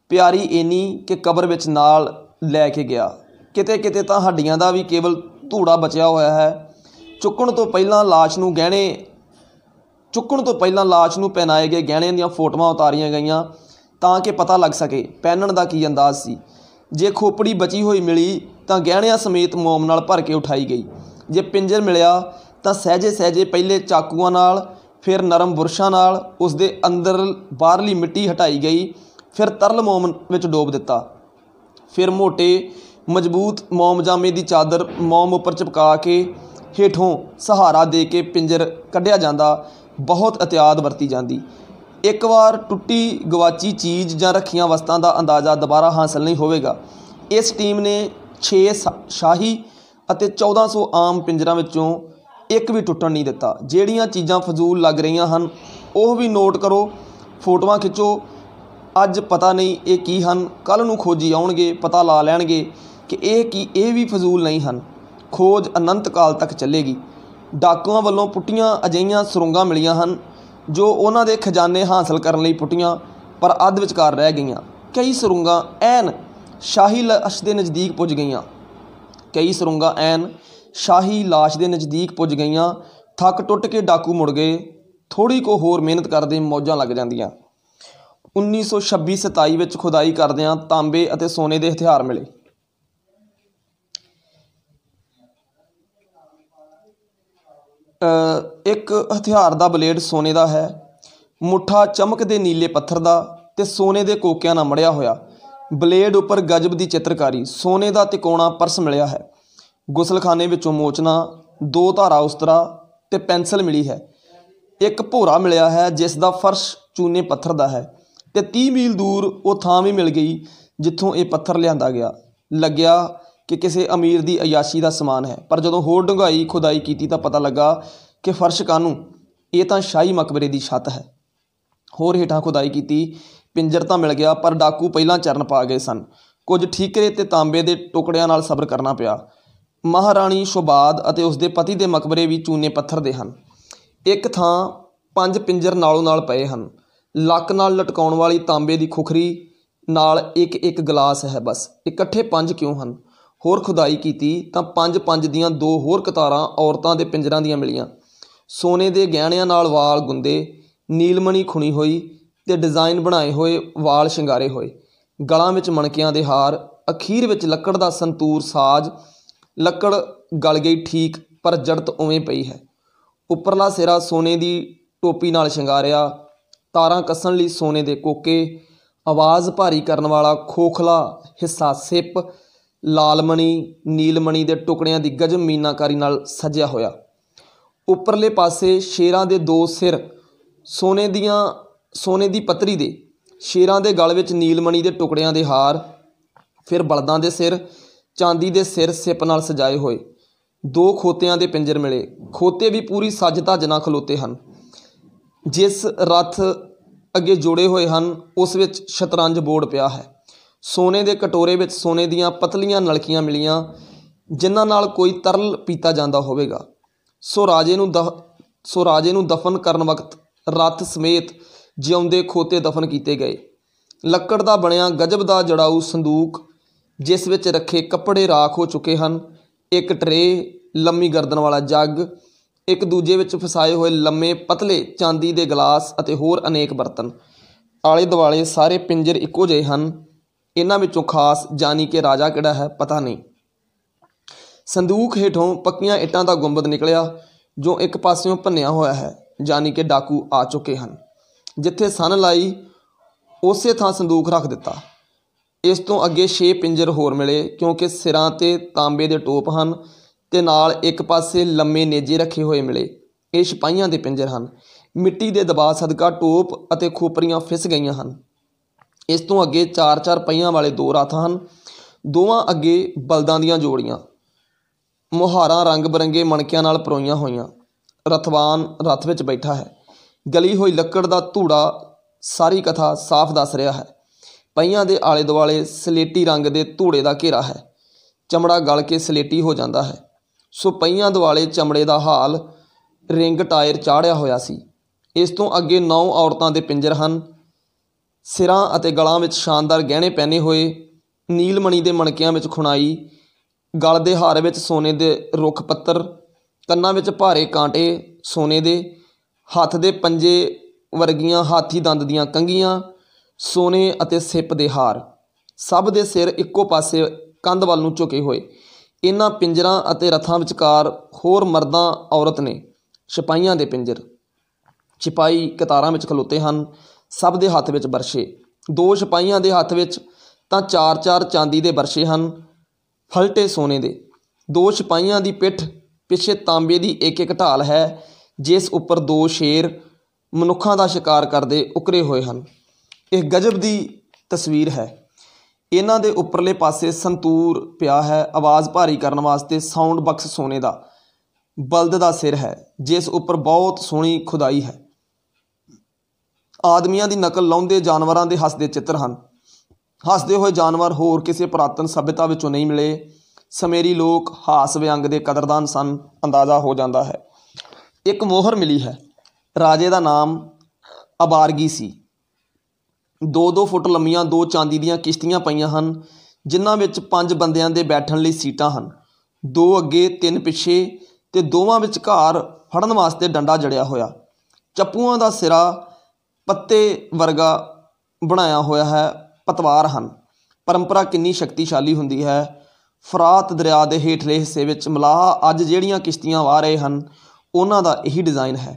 ਪਿਆਰੀ ਇਨੀ ਕਿ ਕਬਰ ਵਿੱਚ ਨਾਲ ਲੈ ਕੇ ਗਿਆ ਕਿਤੇ ਕਿਤੇ ਤਾਂ ਹੱਡੀਆਂ ਦਾ ਵੀ ਕੇਵਲ ਧੂੜਾ ਬਚਿਆ ਹੋਇਆ ਹੈ ਚੁੱਕਣ ਤੋਂ ਪਹਿਲਾਂ লাশ ਨੂੰ ਗਹਿਣੇ ਚੁੱਕਣ ਤੋਂ ਪਹਿਲਾਂ লাশ ਨੂੰ ਪਹਿਨਾਏ ਗਏ ਗਹਿਣਿਆਂ ਦੀਆਂ ਫੋਟੋਆਂ ਉਤਾਰੀਆਂ ਗਈਆਂ ਤਾਂ ਕਿ ਪਤਾ ਲੱਗ ਸਕੇ ਪਹਿਨਣ ਦਾ ਕੀ ਅੰਦਾਜ਼ ਸੀ ਜੇ ਖੋਪੜੀ ਬਚੀ ਹੋਈ ਮਿਲੀ ਤਾਂ ਗਹਿਣਿਆਂ ਸਮੇਤ ਮੋਮ ਨਾਲ ਭਰ ਕੇ ਉਠਾਈ ਗਈ ਜੇ ਪਿੰਜਰ ਮਿਲਿਆ ਤਾਂ ਸਹਜੇ ਸਹਜੇ ਪਹਿਲੇ ਚਾਕੂਆਂ ਨਾਲ ਫਿਰ ਨਰਮ ਬੁਰਸ਼ਾਂ ਨਾਲ ਉਸ ਦੇ ਅੰਦਰ ਬਾਹਰਲੀ ਮਿੱਟੀ ਹਟਾਈ ਗਈ ਫਿਰ ਤਰਲ ਮੋਮ ਵਿੱਚ ਡੋਬ ਦਿੱਤਾ ਫਿਰ ਮੋਟੇ ਮਜ਼ਬੂਤ ਮੋਮ ਜਾਮੇ ਦੀ ਚਾਦਰ ਮੋਮ ਉੱਪਰ ਚਿਪਕਾ ਕੇ ਹੇਠੋਂ ਸਹਾਰਾ ਦੇ ਕੇ ਪਿੰਜਰ ਕੱਢਿਆ ਜਾਂਦਾ ਬਹੁਤ ਇਤਿਆਦ ਵਰਤੀ ਜਾਂਦੀ ਇੱਕ ਵਾਰ ਟੁੱਟੀ ਗਵਾਚੀ ਚੀਜ਼ ਜਾਂ ਰੱਖੀਆਂ ਵਸਤਾਂ ਦਾ ਅੰਦਾਜ਼ਾ ਦੁਬਾਰਾ ਹਾਸਲ ਨਹੀਂ ਹੋਵੇਗਾ ਇਸ ਟੀਮ ਨੇ 6 ਸ਼ਾਹੀ ਅਤੇ 1400 ਆਮ ਪਿੰਜਰਾਂ ਵਿੱਚੋਂ ਇੱਕ ਵੀ ਟੁੱਟਣ ਨਹੀਂ ਦਿੱਤਾ ਜਿਹੜੀਆਂ ਚੀਜ਼ਾਂ ਫਜ਼ੂਲ ਲੱਗ ਰਹੀਆਂ ਹਨ ਉਹ ਵੀ ਨੋਟ ਕਰੋ ਫੋਟੋਆਂ ਖਿੱਚੋ ਅੱਜ ਪਤਾ ਨਹੀਂ ਇਹ ਕੀ ਹਨ ਕੱਲ ਨੂੰ ਖੋਜੀ ਆਉਣਗੇ ਪਤਾ ਲਾ ਲੈਣਗੇ ਕਿ ਇਹ ਕੀ ਇਹ ਵੀ ਫਜ਼ੂਲ ਨਹੀਂ ਹਨ ਖੋਜ ਅਨੰਤ ਕਾਲ ਤੱਕ ਚੱਲੇਗੀ ਡਾਕੂਆਂ ਵੱਲੋਂ ਪੁੱਟੀਆਂ ਅਜਈਆਂ ਸੁਰੰਗਾਂ ਮਿਲੀਆਂ ਹਨ ਜੋ ਉਹਨਾਂ ਦੇ ਖਜ਼ਾਨੇ ਹਾਸਲ ਕਰਨ ਲਈ ਪੁੱਟੀਆਂ ਪਰ ਅੱਧ ਵਿਚਕਾਰ ਰਹਿ ਗਈਆਂ ਕਈ ਸੁਰੰਗਾਂ ਐਨ ਸ਼ਾਹੀ ਲਾਸ਼ ਦੇ ਨਜ਼ਦੀਕ ਪੁੱਜ ਗਈਆਂ ਕਈ ਸੁਰੰਗਾਂ ਐਨ ਸ਼ਾਹੀ ਲਾਸ਼ ਦੇ ਨਜ਼ਦੀਕ ਪੁੱਜ ਗਈਆਂ ਥੱਕ ਟੁੱਟ ਕੇ ਡਾਕੂ ਮੁੜ ਗਏ ਥੋੜੀ ਕੋ ਹੋਰ ਮਿਹਨਤ ਕਰਦੇ ਮੌਜਾਂ ਲੱਗ ਜਾਂਦੀਆਂ 1926-27 ਵਿੱਚ ਖੁਦਾਈ ਕਰਦਿਆਂ ਤਾਂਬੇ ਅਤੇ ਸੋਨੇ ਦੇ ਹਥਿਆਰ ਮਿਲੇ ਇੱਕ ਹਥਿਆਰ ਦਾ ਬਲੇਡ ਸੋਨੇ ਦਾ ਹੈ ਮੁੱਠਾ ਚਮਕਦੇ ਨੀਲੇ ਪੱਥਰ ਦਾ ਤੇ ਸੋਨੇ ਦੇ ਕੋਕਿਆਂ ਨਾਲ ਮੜਿਆ ਹੋਇਆ ਬਲੇਡ ਉੱਪਰ ਗਜਬ ਦੀ ਚਿੱਤਰਕਾਰੀ ਸੋਨੇ ਦਾ ਤਿਕੋਣਾ ਪਰਸ ਮਿਲਿਆ ਹੈ ਗੁਸਲਖਾਨੇ ਵਿੱਚੋਂ ਮੋਚਨਾ ਦੋ ਧਾਰਾ ਉਸਤਰਾ ਤੇ ਪੈਨਸਲ ਮਿਲੀ ਹੈ ਇੱਕ ਭੋਰਾ ਮਿਲਿਆ ਹੈ ਜਿਸ ਦਾ ਫਰਸ਼ ਚੂਨੇ ਪੱਥਰ ਦਾ ਹੈ ਤੇ 30 ਮੀਲ ਦੂਰ ਉਹ ਥਾਂ ਵੀ ਮਿਲ ਗਈ ਜਿੱਥੋਂ ਇਹ ਪੱਥਰ ਲਿਆਂਦਾ ਗਿਆ ਲੱਗਿਆ ਕਿ ਕਿਸੇ ਅਮੀਰ ਦੀ ਅਯਾਸ਼ੀ ਦਾ ਸਮਾਨ ਹੈ ਪਰ ਜਦੋਂ ਹੋਰ ਡੂੰਘਾਈ ਖੁਦਾਈ ਕੀਤੀ ਤਾਂ ਪਤਾ ਲੱਗਾ ਕਿ ਫਰਸ਼ ਕਾਨੂੰ ਇਹ ਤਾਂ ਸ਼ਾਹੀ ਮਕਬਰੇ ਦੀ ਛੱਤ ਹੈ ਹੋਰ ਹੇਠਾਂ ਖੁਦਾਈ ਕੀਤੀ ਪਿੰਜਰ ਤਾਂ ਮਿਲ ਗਿਆ ਪਰ ਡਾਕੂ ਪਹਿਲਾਂ ਚਰਨ ਪਾ ਗਏ ਸਨ ਕੁਝ ਠੀਕਰੇ ਤੇ ਤਾਂਬੇ ਦੇ ਟੁਕੜਿਆਂ ਨਾਲ ਸਬਰ ਕਰਨਾ ਪਿਆ ਮਹਾਰਾਣੀ ਸ਼ੋਬਾਦ ਅਤੇ ਉਸ ਦੇ ਪਤੀ ਦੇ ਮਕਬਰੇ ਵੀ ਚੂਨੇ ਪੱਥਰ ਦੇ ਹਨ ਇੱਕ ਥਾਂ ਪੰਜ ਪਿੰਜਰ ਨਾਲੋਂ ਨਾਲ ਪਏ ਹਨ ਲੱਕ ਨਾਲ ਲਟਕਾਉਣ ਵਾਲੀ ਤਾਂਬੇ ਦੀ ਖੁਖਰੀ ਨਾਲ ਇੱਕ ਇੱਕ ਗਲਾਸ ਹੈ ਬਸ ਇਕੱਠੇ ਪੰਜ ਕਿਉਂ ਹਨ ਹੋਰ ਖੁਦਾਈ ਕੀਤੀ ਤਾਂ ਪੰਜ-ਪੰਜ ਦੀਆਂ ਦੋ ਹੋਰ ਕਤਾਰਾਂ ਔਰਤਾਂ ਦੇ ਪਿੰਜਰਾਂ ਦੀਆਂ ਮਿਲੀਆਂ ਸੋਨੇ ਦੇ ਗਹਿਣਿਆਂ ਨਾਲ ਵਾਲ ਗੁੰਦੇ ਨੀਲਮਣੀ ਖੁਣੀ ਹੋਈ ਤੇ ਡਿਜ਼ਾਈਨ ਬਣਾਏ ਹੋਏ ਵਾਲ ਸ਼ਿੰਗਾਰੇ ਹੋਏ ਗਲਾਂ ਵਿੱਚ ਮਣਕਿਆਂ ਦੇ ਹਾਰ ਅਖੀਰ ਵਿੱਚ ਲੱਕੜ ਦਾ ਸੰਤੂਰ ਸਾਜ਼ ਲੱਕੜ ਗਲ ਗਈ ਠੀਕ ਪਰ ਜੜਤ ਉਵੇਂ ਪਈ ਹੈ ਉੱਪਰਲਾ ਸਿਰਾ ਸੋਨੇ ਦੀ ਟੋਪੀ ਨਾਲ ਸ਼ਿੰਗਾਰਿਆ ਤਾਰਾਂ ਕੱਸਣ ਲਈ ਸੋਨੇ ਦੇ ਕੋਕੇ ਆਵਾਜ਼ ਭਾਰੀ ਕਰਨ ਵਾਲਾ ਖੋਖਲਾ ਹਿੱਸਾ ਸਿਪ ਲਾਲਮਣੀ ਨੀਲਮਣੀ ਦੇ ਟੁਕੜਿਆਂ ਦੀ ਗਜਮ ਮੀਨਾਕਾਰੀ ਨਾਲ ਸਜਿਆ ਹੋਇਆ ਉੱਪਰਲੇ ਪਾਸੇ ਸ਼ੇਰਾਂ ਦੇ ਦੋ ਸਿਰ ਸੋਨੇ ਦੀਆਂ ਸੋਨੇ ਦੀ ਪਤਰੀ ਦੇ ਸ਼ੇਰਾਂ ਦੇ ਗਲ ਵਿੱਚ ਨੀਲਮਣੀ ਦੇ ਟੁਕੜਿਆਂ ਦੇ ਹਾਰ ਫਿਰ ਬਲਦਾਂ ਦੇ ਸਿਰ ਚਾਂਦੀ ਦੇ ਸਿਰ ਸਿਪ ਨਾਲ ਸਜਾਏ ਹੋਏ ਦੋ ਖੋਤਿਆਂ ਦੇ ਪਿੰਜਰ ਮਿਲੇ ਖੋਤੇ ਵੀ ਪੂਰੀ ਸੱਜ ਧੱਜ ਨਾਲ ਖਲੋਤੇ ਹਨ ਜਿਸ ਰਥ ਅੱਗੇ ਜੋੜੇ ਹੋਏ ਹਨ ਉਸ ਵਿੱਚ ਸ਼ਤਰੰਜ ਬੋਰਡ ਪਿਆ ਹੈ ਸੋਨੇ ਦੇ ਕਟੋਰੇ ਵਿੱਚ ਸੋਨੇ ਦੀਆਂ ਪਤਲੀਆਂ ਨਲਕੀਆਂ ਮਿਲੀਆਂ ਜਿਨ੍ਹਾਂ ਨਾਲ ਕੋਈ ਤਰਲ ਪੀਤਾ ਜਾਂਦਾ ਹੋਵੇਗਾ ਸੋ ਰਾਜੇ ਨੂੰ ਸੋ ਰਾਜੇ ਨੂੰ ਦਫਨ ਕਰਨ ਵਕਤ ਰੱਥ ਸਮੇਤ ਜਿਉਂਦੇ ਖੋਤੇ ਦਫਨ ਕੀਤੇ ਗਏ ਲੱਕੜ ਦਾ ਬਣਿਆ ਗਜਬ ਦਾ ਜੜਾਊ ਸੰਦੂਕ ਜਿਸ ਵਿੱਚ ਰੱਖੇ ਕੱਪੜੇ ਰਾਖ ਹੋ ਚੁੱਕੇ ਹਨ ਇੱਕ ਟਰੇ ਲੰਮੀ ਗਰਦਨ ਵਾਲਾ ਜੱਗ ਇੱਕ ਦੂਜੇ ਵਿੱਚ ਫਸਾਏ ਹੋਏ ਲੰਮੇ ਪਤਲੇ ਚਾਂਦੀ ਦੇ ਗਲਾਸ ਅਤੇ ਹੋਰ ਅਨੇਕ ਬਰਤਨ ਆਲੇ ਦੁਆਲੇ ਸਾਰੇ ਪਿੰਜਰ ਇੱਕੋ ਜਿਹੇ ਹਨ ਇਹਨਾਂ ਵਿੱਚੋਂ ਖਾਸ ਜਾਨੀ ਕਿ ਰਾਜਾ ਕਿਹੜਾ ਹੈ ਪਤਾ ਨਹੀਂ ਸੰਦੂਕ ਹੇਠੋਂ ਪੱਕੀਆਂ ਇੱਟਾਂ ਦਾ ਗੁੰਬਦ ਨਿਕਲਿਆ ਜੋ ਇੱਕ ਪਾਸਿਓਂ ਭੰਨਿਆ ਹੋਇਆ ਹੈ ਜਾਨੀ ਕਿ ਡਾਕੂ ਆ ਚੁੱਕੇ ਹਨ ਜਿੱਥੇ ਸਨ ਲਾਈ ਉਸੇ ਥਾਂ ਸੰਦੂਕ ਰੱਖ ਦਿੱਤਾ ਇਸ ਤੋਂ ਅੱਗੇ 6 ਪਿੰਜਰ ਹੋਰ ਮਿਲੇ ਕਿਉਂਕਿ ਸਿਰਾਂ ਤੇ ਤਾਂਬੇ ਦੇ ਟੋਪ ਹਨ ਤੇ ਨਾਲ ਇੱਕ ਪਾਸੇ ਲੰਮੇ ਨੇਜੇ ਰੱਖੇ ਹੋਏ ਮਿਲੇ ਇਹ ਸਿਪਾਹੀਆਂ ਦੇ ਪਿੰਜਰ ਹਨ ਮਿੱਟੀ ਦੇ ਦਬਾਅ ਸਦਕਾ ਟੋਪ ਅਤੇ ਖੋਪਰੀਆਂ ਫਿਸ ਗਈਆਂ ਹਨ ਇਸ ਤੋਂ ਅੱਗੇ ਚਾਰ ਚਾਰ ਪਹੀਆਂ ਵਾਲੇ ਦੋ ਰਥ ਹਨ ਦੋਵਾਂ ਅੱਗੇ ਬਲਦਾਂ ਦੀਆਂ ਜੋੜੀਆਂ ਮੁਹਾਰਾਂ ਰੰਗ ਬਰੰਗੇ ਮਣਕਿਆਂ ਨਾਲ ਪਰੋਈਆਂ ਹੋਈਆਂ ਰਥਵਾਨ ਰਥ ਵਿੱਚ ਬੈਠਾ ਹੈ ਗਲੀ ਹੋਈ ਲੱਕੜ ਦਾ ਧੂੜਾ ਸਾਰੀ ਕਥਾ ਸਾਫ਼ ਦੱਸ ਰਿਹਾ ਹੈ ਪਹੀਆਂ ਦੇ ਆਲੇ ਦੁਆਲੇ ਸਲੇਟੀ ਰੰਗ ਦੇ ਧੂੜੇ ਦਾ ਘੇਰਾ ਹੈ ਚਮੜਾ ਗਲ ਕੇ ਸਲੇਟੀ ਹੋ ਜਾਂਦਾ ਹੈ ਸੋ ਪਹੀਆਂ ਦੁਆਲੇ ਚਮੜੇ ਦਾ ਹਾਲ ਰਿੰਗ ਟਾਇਰ ਚਾੜਿਆ ਹੋਇਆ ਸੀ ਇਸ ਤੋਂ ਅੱਗੇ ਨੌ ਔਰਤਾਂ ਦੇ ਪਿੰਜਰ ਹਨ ਸਿਰਾਂ ਅਤੇ ਗਲਾਂ ਵਿੱਚ ਸ਼ਾਨਦਾਰ ਗਹਿਣੇ ਪਹਿਨੇ ਹੋਏ ਨੀਲਮਣੀ ਦੇ ਮਣਕਿਆਂ ਵਿੱਚ ਖੁਣਾਈ ਗਲ ਦੇ ਹਾਰ ਵਿੱਚ ਸੋਨੇ ਦੇ ਰੁੱਖ ਪੱਤਰ ਕੰਨਾਂ ਵਿੱਚ ਭਾਰੇ ਕਾਂਟੇ ਸੋਨੇ ਦੇ ਹੱਥ ਦੇ ਪੰਜੇ ਵਰਗੀਆਂ ਹਾਥੀ ਦੰਦ ਦੀਆਂ ਕੰਗੀਆਂ ਸੋਨੇ ਅਤੇ ਸਿੱਪ ਦੇ ਹਾਰ ਸਭ ਦੇ ਸਿਰ ਇੱਕੋ ਪਾਸੇ ਕੰਧ ਵੱਲ ਨੂੰ ਝੁਕੇ ਹੋਏ ਇਹਨਾਂ ਪਿੰਜਰਾਂ ਅਤੇ ਰਥਾਂ ਵਿਚਕਾਰ ਹੋਰ ਮਰਦਾਂ ਔਰਤ ਨੇ ਸਿਪਾਈਆਂ ਦੇ ਪਿੰਜਰ ਸਿਪਾਈ ਕਤਾਰਾਂ ਵਿੱਚ ਖਲੋਤੇ ਹਨ ਸਭ ਦੇ ਹੱਥ ਵਿੱਚ ਬਰਸ਼ੇ ਦੋ ਸਿਪਾਹੀਆਂ ਦੇ ਹੱਥ ਵਿੱਚ ਤਾਂ ਚਾਰ-ਚਾਰ ਚਾਂਦੀ ਦੇ ਬਰਸ਼ੇ ਹਨ ਫਲਟੇ ਸੋਨੇ ਦੇ ਦੋ ਸਿਪਾਹੀਆਂ ਦੀ ਪਿੱਠ ਪਿੱਛੇ ਤਾਂਬੇ ਦੀ ਇੱਕ-ਇੱਕ ਢਾਲ ਹੈ ਜਿਸ ਉੱਪਰ ਦੋ ਸ਼ੇਰ ਮਨੁੱਖਾਂ ਦਾ ਸ਼ਿਕਾਰ ਕਰਦੇ ਉਕਰੇ ਹੋਏ ਹਨ ਇਹ ਗਜਬ ਦੀ ਤਸਵੀਰ ਹੈ ਇਹਨਾਂ ਦੇ ਉੱਪਰਲੇ ਪਾਸੇ ਸੰਤੂਰ ਪਿਆ ਹੈ ਆਵਾਜ਼ ਭਾਰੀ ਕਰਨ ਵਾਸਤੇ ਸਾਊਂਡ ਬਾਕਸ ਸੋਨੇ ਦਾ ਬਲਦ ਦਾ ਸਿਰ ਹੈ ਜਿਸ ਉੱਪਰ ਬਹੁਤ ਸੋਹਣੀ ਖੁਦਾਈ ਹੈ ਆਦਮੀਆਂ ਦੀ ਨਕਲ ਲਾਉਂਦੇ ਜਾਨਵਰਾਂ ਦੇ ਹੱਸਦੇ ਚਿੱਤਰ ਹਨ ਹੱਸਦੇ ਹੋਏ ਜਾਨਵਰ ਹੋਰ ਕਿਸੇ ਪ੍ਰਾਤਨ ਸਭਿਤਾ ਵਿੱਚੋਂ ਨਹੀਂ ਮਿਲੇ ਸਮੇਰੀ ਲੋਕ ਹਾਸ ਵਿਅੰਗ ਦੇ ਕਦਰਦਾਨ ਸਨ ਅੰਦਾਜ਼ਾ ਹੋ ਜਾਂਦਾ ਹੈ ਇੱਕ ਮੋਹਰ ਮਿਲੀ ਹੈ ਰਾਜੇ ਦਾ ਨਾਮ ਅਬਾਰਗੀ ਸੀ 2-2 ਫੁੱਟ ਲੰਮੀਆਂ ਦੋ ਚਾਂਦੀ ਦੀਆਂ ਕਿਸ਼ਤੀਆਂ ਪਈਆਂ ਹਨ ਜਿਨ੍ਹਾਂ ਵਿੱਚ ਪੰਜ ਬੰਦਿਆਂ ਦੇ ਬੈਠਣ ਲਈ ਸੀਟਾਂ ਹਨ ਦੋ ਅੱਗੇ ਤਿੰਨ ਪਿੱਛੇ ਤੇ ਦੋਵਾਂ ਘਾਰ ਫੜਨ ਵਾਸਤੇ ਡੰਡਾ ਜੜਿਆ ਹੋਇਆ ਚੱਪੂਆਂ ਦਾ ਸਿਰਾ ਪੱਤੇ ਵਰਗਾ ਬਣਾਇਆ ਹੋਇਆ ਹੈ ਪਤਵਾਰ ਹਨ ਪਰੰਪਰਾ ਕਿੰਨੀ ਸ਼ਕਤੀਸ਼ਾਲੀ ਹੁੰਦੀ ਹੈ ਫਰਾਤ ਦਰਿਆ ਦੇ ਹੇਠਲੇ ਹਿੱਸੇ ਵਿੱਚ ਮਲਾਹ ਅੱਜ ਜਿਹੜੀਆਂ ਕਿਸ਼ਤੀਆਂ ਵਾਹ ਰਹੇ ਹਨ ਉਹਨਾਂ ਦਾ ਇਹੀ ਡਿਜ਼ਾਈਨ ਹੈ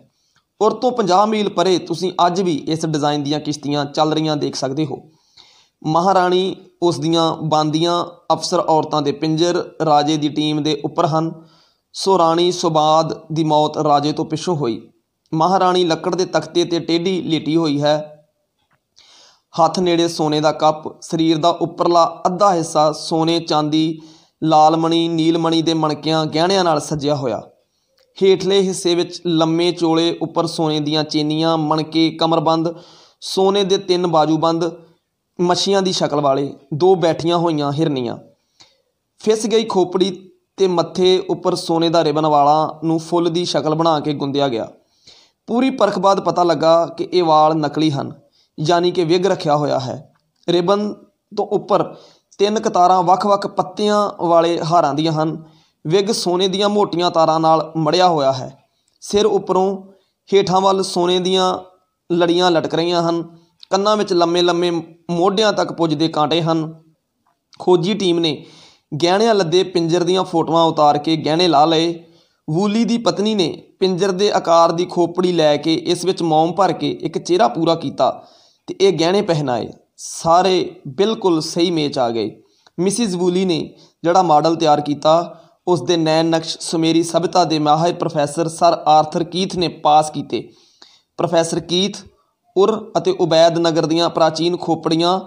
ਔਰ ਤੋਂ 50 ਮੀਲ ਪਰੇ ਤੁਸੀਂ ਅੱਜ ਵੀ ਇਸ ਡਿਜ਼ਾਈਨ ਦੀਆਂ ਕਿਸ਼ਤੀਆਂ ਚੱਲ ਰਹੀਆਂ ਦੇਖ ਸਕਦੇ ਹੋ ਮਹਾਰਾਣੀ ਉਸ ਦੀਆਂ ਬਾਂਦੀਆਂ ਅਫਸਰ ਔਰਤਾਂ ਦੇ ਪਿੰਜਰ ਰਾਜੇ ਦੀ ਟੀਮ ਦੇ ਉੱਪਰ ਹਨ ਸੋ ਰਾਣੀ ਸੁਬਾਦ ਦੀ ਮੌਤ ਰਾਜੇ ਤੋਂ ਪਿੱਛੋਂ ਹੋਈ ਮਹਾਰਾਣੀ ਲੱਕੜ ਦੇ ਤਖਤੇ ਤੇ ਟੇਢੀ ਲੇਟੀ ਹੋਈ ਹੈ ਹੱਥ ਨੇੜੇ ਸੋਨੇ ਦਾ ਕੱਪ ਸਰੀਰ ਦਾ ਉੱਪਰਲਾ ਅੱਧਾ ਹਿੱਸਾ ਸੋਨੇ ਚਾਂਦੀ ਲਾਲ ਮਣੀ ਨੀਲ ਮਣੀ ਦੇ ਮਣਕਿਆਂ ਗਹਿਣਿਆਂ ਨਾਲ ਸਜਿਆ ਹੋਇਆ ਹੇਠਲੇ ਹਿੱਸੇ ਵਿੱਚ ਲੰਮੇ ਚੋਲੇ ਉੱਪਰ ਸੋਨੇ ਦੀਆਂ ਚੇਨੀਆਂ ਮਣਕੇ ਕਮਰਬੰਦ ਸੋਨੇ ਦੇ ਤਿੰਨ ਬਾਜੂਬੰਦ ਮੱਛੀਆਂ ਦੀ ਸ਼ਕਲ ਵਾਲੇ ਦੋ ਬੈਠੀਆਂ ਹੋਈਆਂ ਹਿਰਨੀਆਂ ਫਿਸ ਗਈ ਖੋਪੜੀ ਤੇ ਮੱਥੇ ਉੱਪਰ ਸੋਨੇ ਦਾ ਰਿਬਨ ਵਾਲਾ ਨੂੰ ਫੁੱਲ ਦੀ ਸ਼ਕਲ ਬਣਾ ਕੇ ਗੁੰਦਿਆ ਗਿਆ ਪੂਰੀ ਪਰਖ ਬਾਅਦ ਪਤਾ ਲੱਗਾ ਕਿ ਇਹ ਵਾਲ ਨਕਲੀ ਹਨ ਯਾਨੀ ਕਿ ਵਿਗ ਰੱਖਿਆ ਹੋਇਆ ਹੈ ਰਿਬਨ ਤੋਂ ਉੱਪਰ ਤਿੰਨ ਕਤਾਰਾਂ ਵੱਖ-ਵੱਖ ਪੱਤਿਆਂ ਵਾਲੇ ਹਾਰਾਂ ਦੀਆਂ ਹਨ ਵਿਗ ਸੋਨੇ ਦੀਆਂ ਮੋਟੀਆਂ ਤਾਰਾਂ ਨਾਲ ਮੜਿਆ ਹੋਇਆ ਹੈ ਸਿਰ ਉੱਪਰੋਂ ਹੇਠਾਂ ਵੱਲ ਸੋਨੇ ਦੀਆਂ ਲੜੀਆਂ ਲਟਕ ਰਹੀਆਂ ਹਨ ਕੰਨਾਂ ਵਿੱਚ ਲੰਮੇ-ਲੰਮੇ ਮੋਢਿਆਂ ਤੱਕ ਪੁੱਜਦੇ ਕਾਂਟੇ ਹਨ ਖੋਜੀ ਟੀਮ ਨੇ ਗਹਿਣਿਆਂ ਲੱਦੇ ਪਿੰਜਰ ਦੀਆਂ ਫੋਟੋਆਂ ਉਤਾਰ ਕੇ ਗਹਿਣੇ ਲਾ ਲਏ ਵੂਲੀ ਦੀ ਪਤਨੀ ਨੇ ਪਿੰਜਰ ਦੇ ਆਕਾਰ ਦੀ ਖੋਪੜੀ ਲੈ ਕੇ ਇਸ ਵਿੱਚ ਮੋਮ ਭਰ ਕੇ ਇੱਕ ਚਿਹਰਾ ਪੂਰਾ ਕੀਤਾ ਤੇ ਇਹ ਗਹਿਣੇ ਪਹਿਨਾਏ ਸਾਰੇ ਬਿਲਕੁਲ ਸਹੀ ਮੇਚ ਆ ਗਏ ਮਿਸਿਸ ਵੂਲੀ ਨੇ ਜਿਹੜਾ ਮਾਡਲ ਤਿਆਰ ਕੀਤਾ ਉਸ ਦੇ ਨੈਣ ਨਕਸ਼ ਸੁਮੇਰੀ ਸਭਤਾ ਦੇ ਮਾਹਿਰ ਪ੍ਰੋਫੈਸਰ ਸਰ ਆਰਥਰ ਕੀਥ ਨੇ ਪਾਸ ਕੀਤੇ ਪ੍ਰੋਫੈਸਰ ਕੀਥ ਉਰ ਅਤੇ ਉਬੈਦ ਨਗਰ ਦੀਆਂ ਪ੍ਰਾਚੀਨ ਖੋਪੜੀਆਂ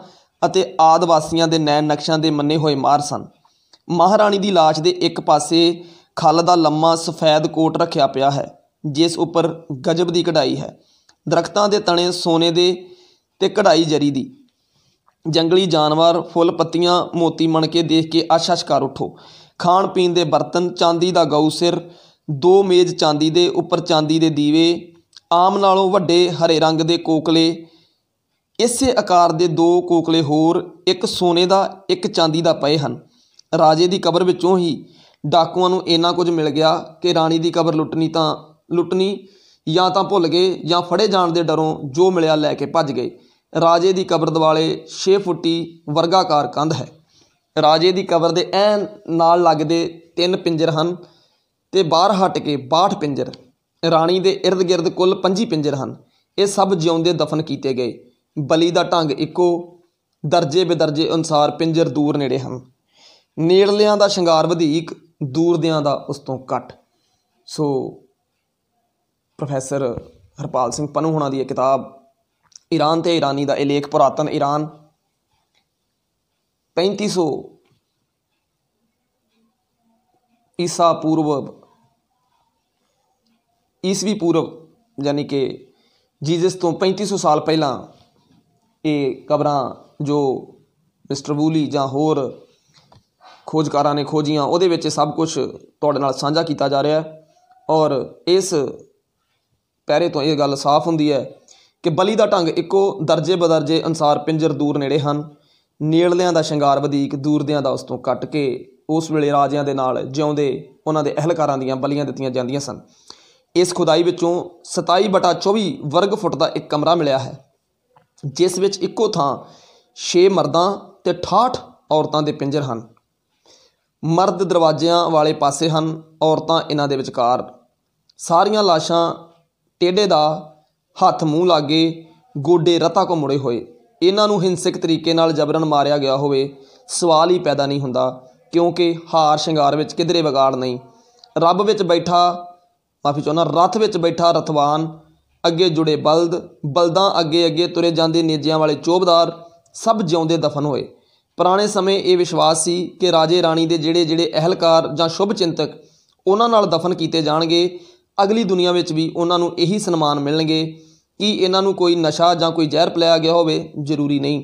ਅਤੇ ਆਦਿਵਾਸੀਆਂ ਦੇ ਨੈਣ ਨਕਸ਼ਾਂ ਦੇ ਮੰਨੇ ਹੋਏ ਮਾਰ ਸਨ ਮਹਾਰਾਣੀ ਦੀ ਲਾਸ਼ ਦੇ ਇੱਕ ਪਾਸੇ ਖੱਲ ਦਾ ਲੰਮਾ ਸਫੈਦ ਕੋਟ ਰੱਖਿਆ ਪਿਆ ਹੈ ਜਿਸ ਉੱਪਰ ਗਜਬ ਦੀ ਕਢਾਈ ਹੈ ਦਰਖਤਾਂ ਦੇ ਤਣੇ ਸੋਨੇ ਦੇ ਤੇ ਕਢਾਈ ਜਰੀ ਦੀ ਜੰਗਲੀ ਜਾਨਵਰ ਫੁੱਲ ਪੱਤੀਆਂ ਮੋਤੀ ਕੇ ਦੇਖ ਕੇ ਆਸ਼ਾਸ਼ ਕਰ ਉਠੋ ਖਾਣ ਪੀਣ ਦੇ ਬਰਤਨ ਚਾਂਦੀ ਦਾ ਗਊ ਸਿਰ ਦੋ ਮੇਜ਼ ਚਾਂਦੀ ਦੇ ਉੱਪਰ ਚਾਂਦੀ ਦੇ ਦੀਵੇ ਆਮ ਨਾਲੋਂ ਵੱਡੇ ਹਰੇ ਰੰਗ ਦੇ ਕੋਕਲੇ ਇਸੇ ਆਕਾਰ ਦੇ ਦੋ ਕੋਕਲੇ ਹੋਰ ਇੱਕ ਸੋਨੇ ਦਾ ਇੱਕ ਚਾਂਦੀ ਦਾ ਪਏ ਹਨ ਰਾਜੇ ਦੀ ਕਬਰ ਵਿੱਚੋਂ ਹੀ ਡਾਕੂਆਂ ਨੂੰ ਇੰਨਾ ਕੁਝ ਮਿਲ ਗਿਆ ਕਿ ਰਾਣੀ ਦੀ ਕਬਰ ਲੁੱਟਣੀ ਤਾਂ ਲੁੱਟਣੀ ਜਾਂ ਤਾਂ ਭੁੱਲ ਗਏ ਜਾਂ ਫੜੇ ਜਾਣ ਦੇ ਡਰੋਂ ਜੋ ਮਿਲਿਆ ਲੈ ਕੇ ਭੱਜ ਗਏ ਰਾਜੇ ਦੀ ਕਬਰ ਦਿਵਾਲੇ 6 ਫੁੱਟੀ ਵਰਗਾਕਾਰ ਕੰਧ ਹੈ ਰਾਜੇ ਦੀ ਕਬਰ ਦੇ ਐਨ ਨਾਲ ਲੱਗਦੇ ਤਿੰਨ ਪਿੰਜਰ ਹਨ ਤੇ ਬਾਹਰ ਹਟ ਕੇ 62 ਪਿੰਜਰ ਰਾਣੀ ਦੇ ird-gird ਕੁੱਲ 25 ਪਿੰਜਰ ਹਨ ਇਹ ਸਭ ਜਿਉਂਦੇ ਦਫਨ ਕੀਤੇ ਗਏ ਬਲੀ ਦਾ ਢੰਗ ਇੱਕੋ ਦਰਜੇ ਬਦਰਜੇ ਅਨਸਾਰ ਪਿੰਜਰ ਦੂਰ ਨੇੜੇ ਹਨ ਨੇੜਲਿਆਂ ਦਾ ਸ਼ਿੰਗਾਰ ਵਧੇਕ ਦੂਰ ਦਿਆਂ ਦਾ ਉਸ ਤੋਂ ਕੱਟ ਸੋ ਪ੍ਰੋਫੈਸਰ ਹਰਪਾਲ ਸਿੰਘ ਪਨੂ ਹੁਣਾਂ ਦੀ ਇਹ ਕਿਤਾਬ ਈਰਾਨ ਤੇ ਈਰਾਨੀ ਦਾ ਇਹ ਲੇਖ ਪੁਰਾਤਨ ਈਰਾਨ 3500 ਈਸਾ ਪੂਰਵ ਈਸਵੀ ਪੂਰਵ ਯਾਨੀ ਕਿ ਜੀਸਸ ਤੋਂ 3500 ਸਾਲ ਪਹਿਲਾਂ ਇਹ ਕਬਰਾਂ ਜੋ ਮਿਸਟਰ ਬੂਲੀ ਜਾਂ ਹੋਰ ਖੋਜਕਾਰਾਂ ਨੇ ਖੋਜੀਆਂ ਉਹਦੇ ਵਿੱਚ ਸਭ ਕੁਝ ਤੁਹਾਡੇ ਨਾਲ ਸਾਂਝਾ ਕੀਤਾ ਜਾ ਰਿਹਾ ਹੈ ਔਰ ਇਸ ਪੈਰੇ ਤੋਂ ਇਹ ਗੱਲ ਸਾਫ਼ ਹੁੰਦੀ ਹੈ ਕਿ ਬਲੀ ਦਾ ਢੰਗ ਇੱਕੋ ਦਰਜੇ ਬਦਰਜੇ ਅਨਸਾਰ ਪਿੰਜਰ ਦੂਰ ਨੇੜੇ ਹਨ ਨੇੜਲਿਆਂ ਦਾ ਸ਼ਿੰਗਾਰ ਵਧੇਕ ਦੂਰਦਿਆਂ ਦਾ ਉਸ ਤੋਂ ਕੱਟ ਕੇ ਉਸ ਵੇਲੇ ਰਾਜਿਆਂ ਦੇ ਨਾਲ ਜਿਉਂਦੇ ਉਹਨਾਂ ਦੇ ਅਹਲਕਾਰਾਂ ਦੀਆਂ ਬਲੀਆਂ ਦਿੱਤੀਆਂ ਜਾਂਦੀਆਂ ਸਨ ਇਸ ਖੁਦਾਈ ਵਿੱਚੋਂ 27/24 ਵਰਗ ਫੁੱਟ ਦਾ ਇੱਕ ਕਮਰਾ ਮਿਲਿਆ ਹੈ ਜਿਸ ਵਿੱਚ ਇੱਕੋ ਥਾਂ 6 ਮਰਦਾਂ ਤੇ 68 ਔਰਤਾਂ ਦੇ ਪਿੰਜਰ ਹਨ ਮਰਦ ਦਰਵਾਜ਼ਿਆਂ ਵਾਲੇ ਪਾਸੇ ਹਨ ਔਰਤਾਂ ਇਹਨਾਂ ਦੇ ਵਿਚਕਾਰ ਸਾਰੀਆਂ ਲਾਸ਼ਾਂ ਟੇਡੇ ਦਾ ਹੱਥ ਮੂੰਹ ਲਾਗੇ ਗੋਡੇ ਰਤਾ ਕੋ ਮੁੜੇ ਹੋਏ ਇਹਨਾਂ ਨੂੰ ਹਿੰਸਕ ਤਰੀਕੇ ਨਾਲ ਜਬਰਨ ਮਾਰਿਆ ਗਿਆ ਹੋਵੇ ਸਵਾਲ ਹੀ ਪੈਦਾ ਨਹੀਂ ਹੁੰਦਾ ਕਿਉਂਕਿ ਹਾਰ ਸ਼ਿੰਗਾਰ ਵਿੱਚ ਕਿਧਰੇ ਵਿਗਾੜ ਨਹੀਂ ਰੱਬ ਵਿੱਚ ਬੈਠਾ ਮਾਫੀ ਚਾਹੁੰਦਾ ਰਥ ਵਿੱਚ ਬੈਠਾ ਰਥਵਾਨ ਅੱਗੇ ਜੁੜੇ ਬਲਦ ਬਲਦਾਂ ਅੱਗੇ ਅੱਗੇ ਤੁਰੇ ਜਾਂਦੇ ਨੇਜਿਆਂ ਵਾਲੇ ਚੋਬਦਾਰ ਸਭ ਜਿਉਂਦੇ ਦਫਨ ਹੋਏ ਪੁਰਾਣੇ ਸਮੇਂ ਇਹ ਵਿਸ਼ਵਾਸ ਸੀ ਕਿ ਰਾਜੇ ਰਾਣੀ ਦੇ ਜਿਹੜੇ ਜਿਹੜੇ ਅਹਿਲਕਾਰ ਜਾਂ ਸ਼ੁਭ ਚਿੰਤਕ ਉਹਨਾਂ ਨਾਲ ਦਫਨ ਕੀਤੇ ਜਾਣਗੇ ਅਗਲੀ ਦੁਨੀਆ ਵਿੱਚ ਵੀ ਉਹਨਾਂ ਨੂੰ ਇਹੀ ਸਨਮਾਨ ਮਿਲਣਗੇ ਕਿ ਇਹਨਾਂ ਨੂੰ ਕੋਈ ਨਸ਼ਾ ਜਾਂ ਕੋਈ ਜ਼ਹਿਰ ਪਿਲਾਇਆ ਗਿਆ ਹੋਵੇ ਜ਼ਰੂਰੀ ਨਹੀਂ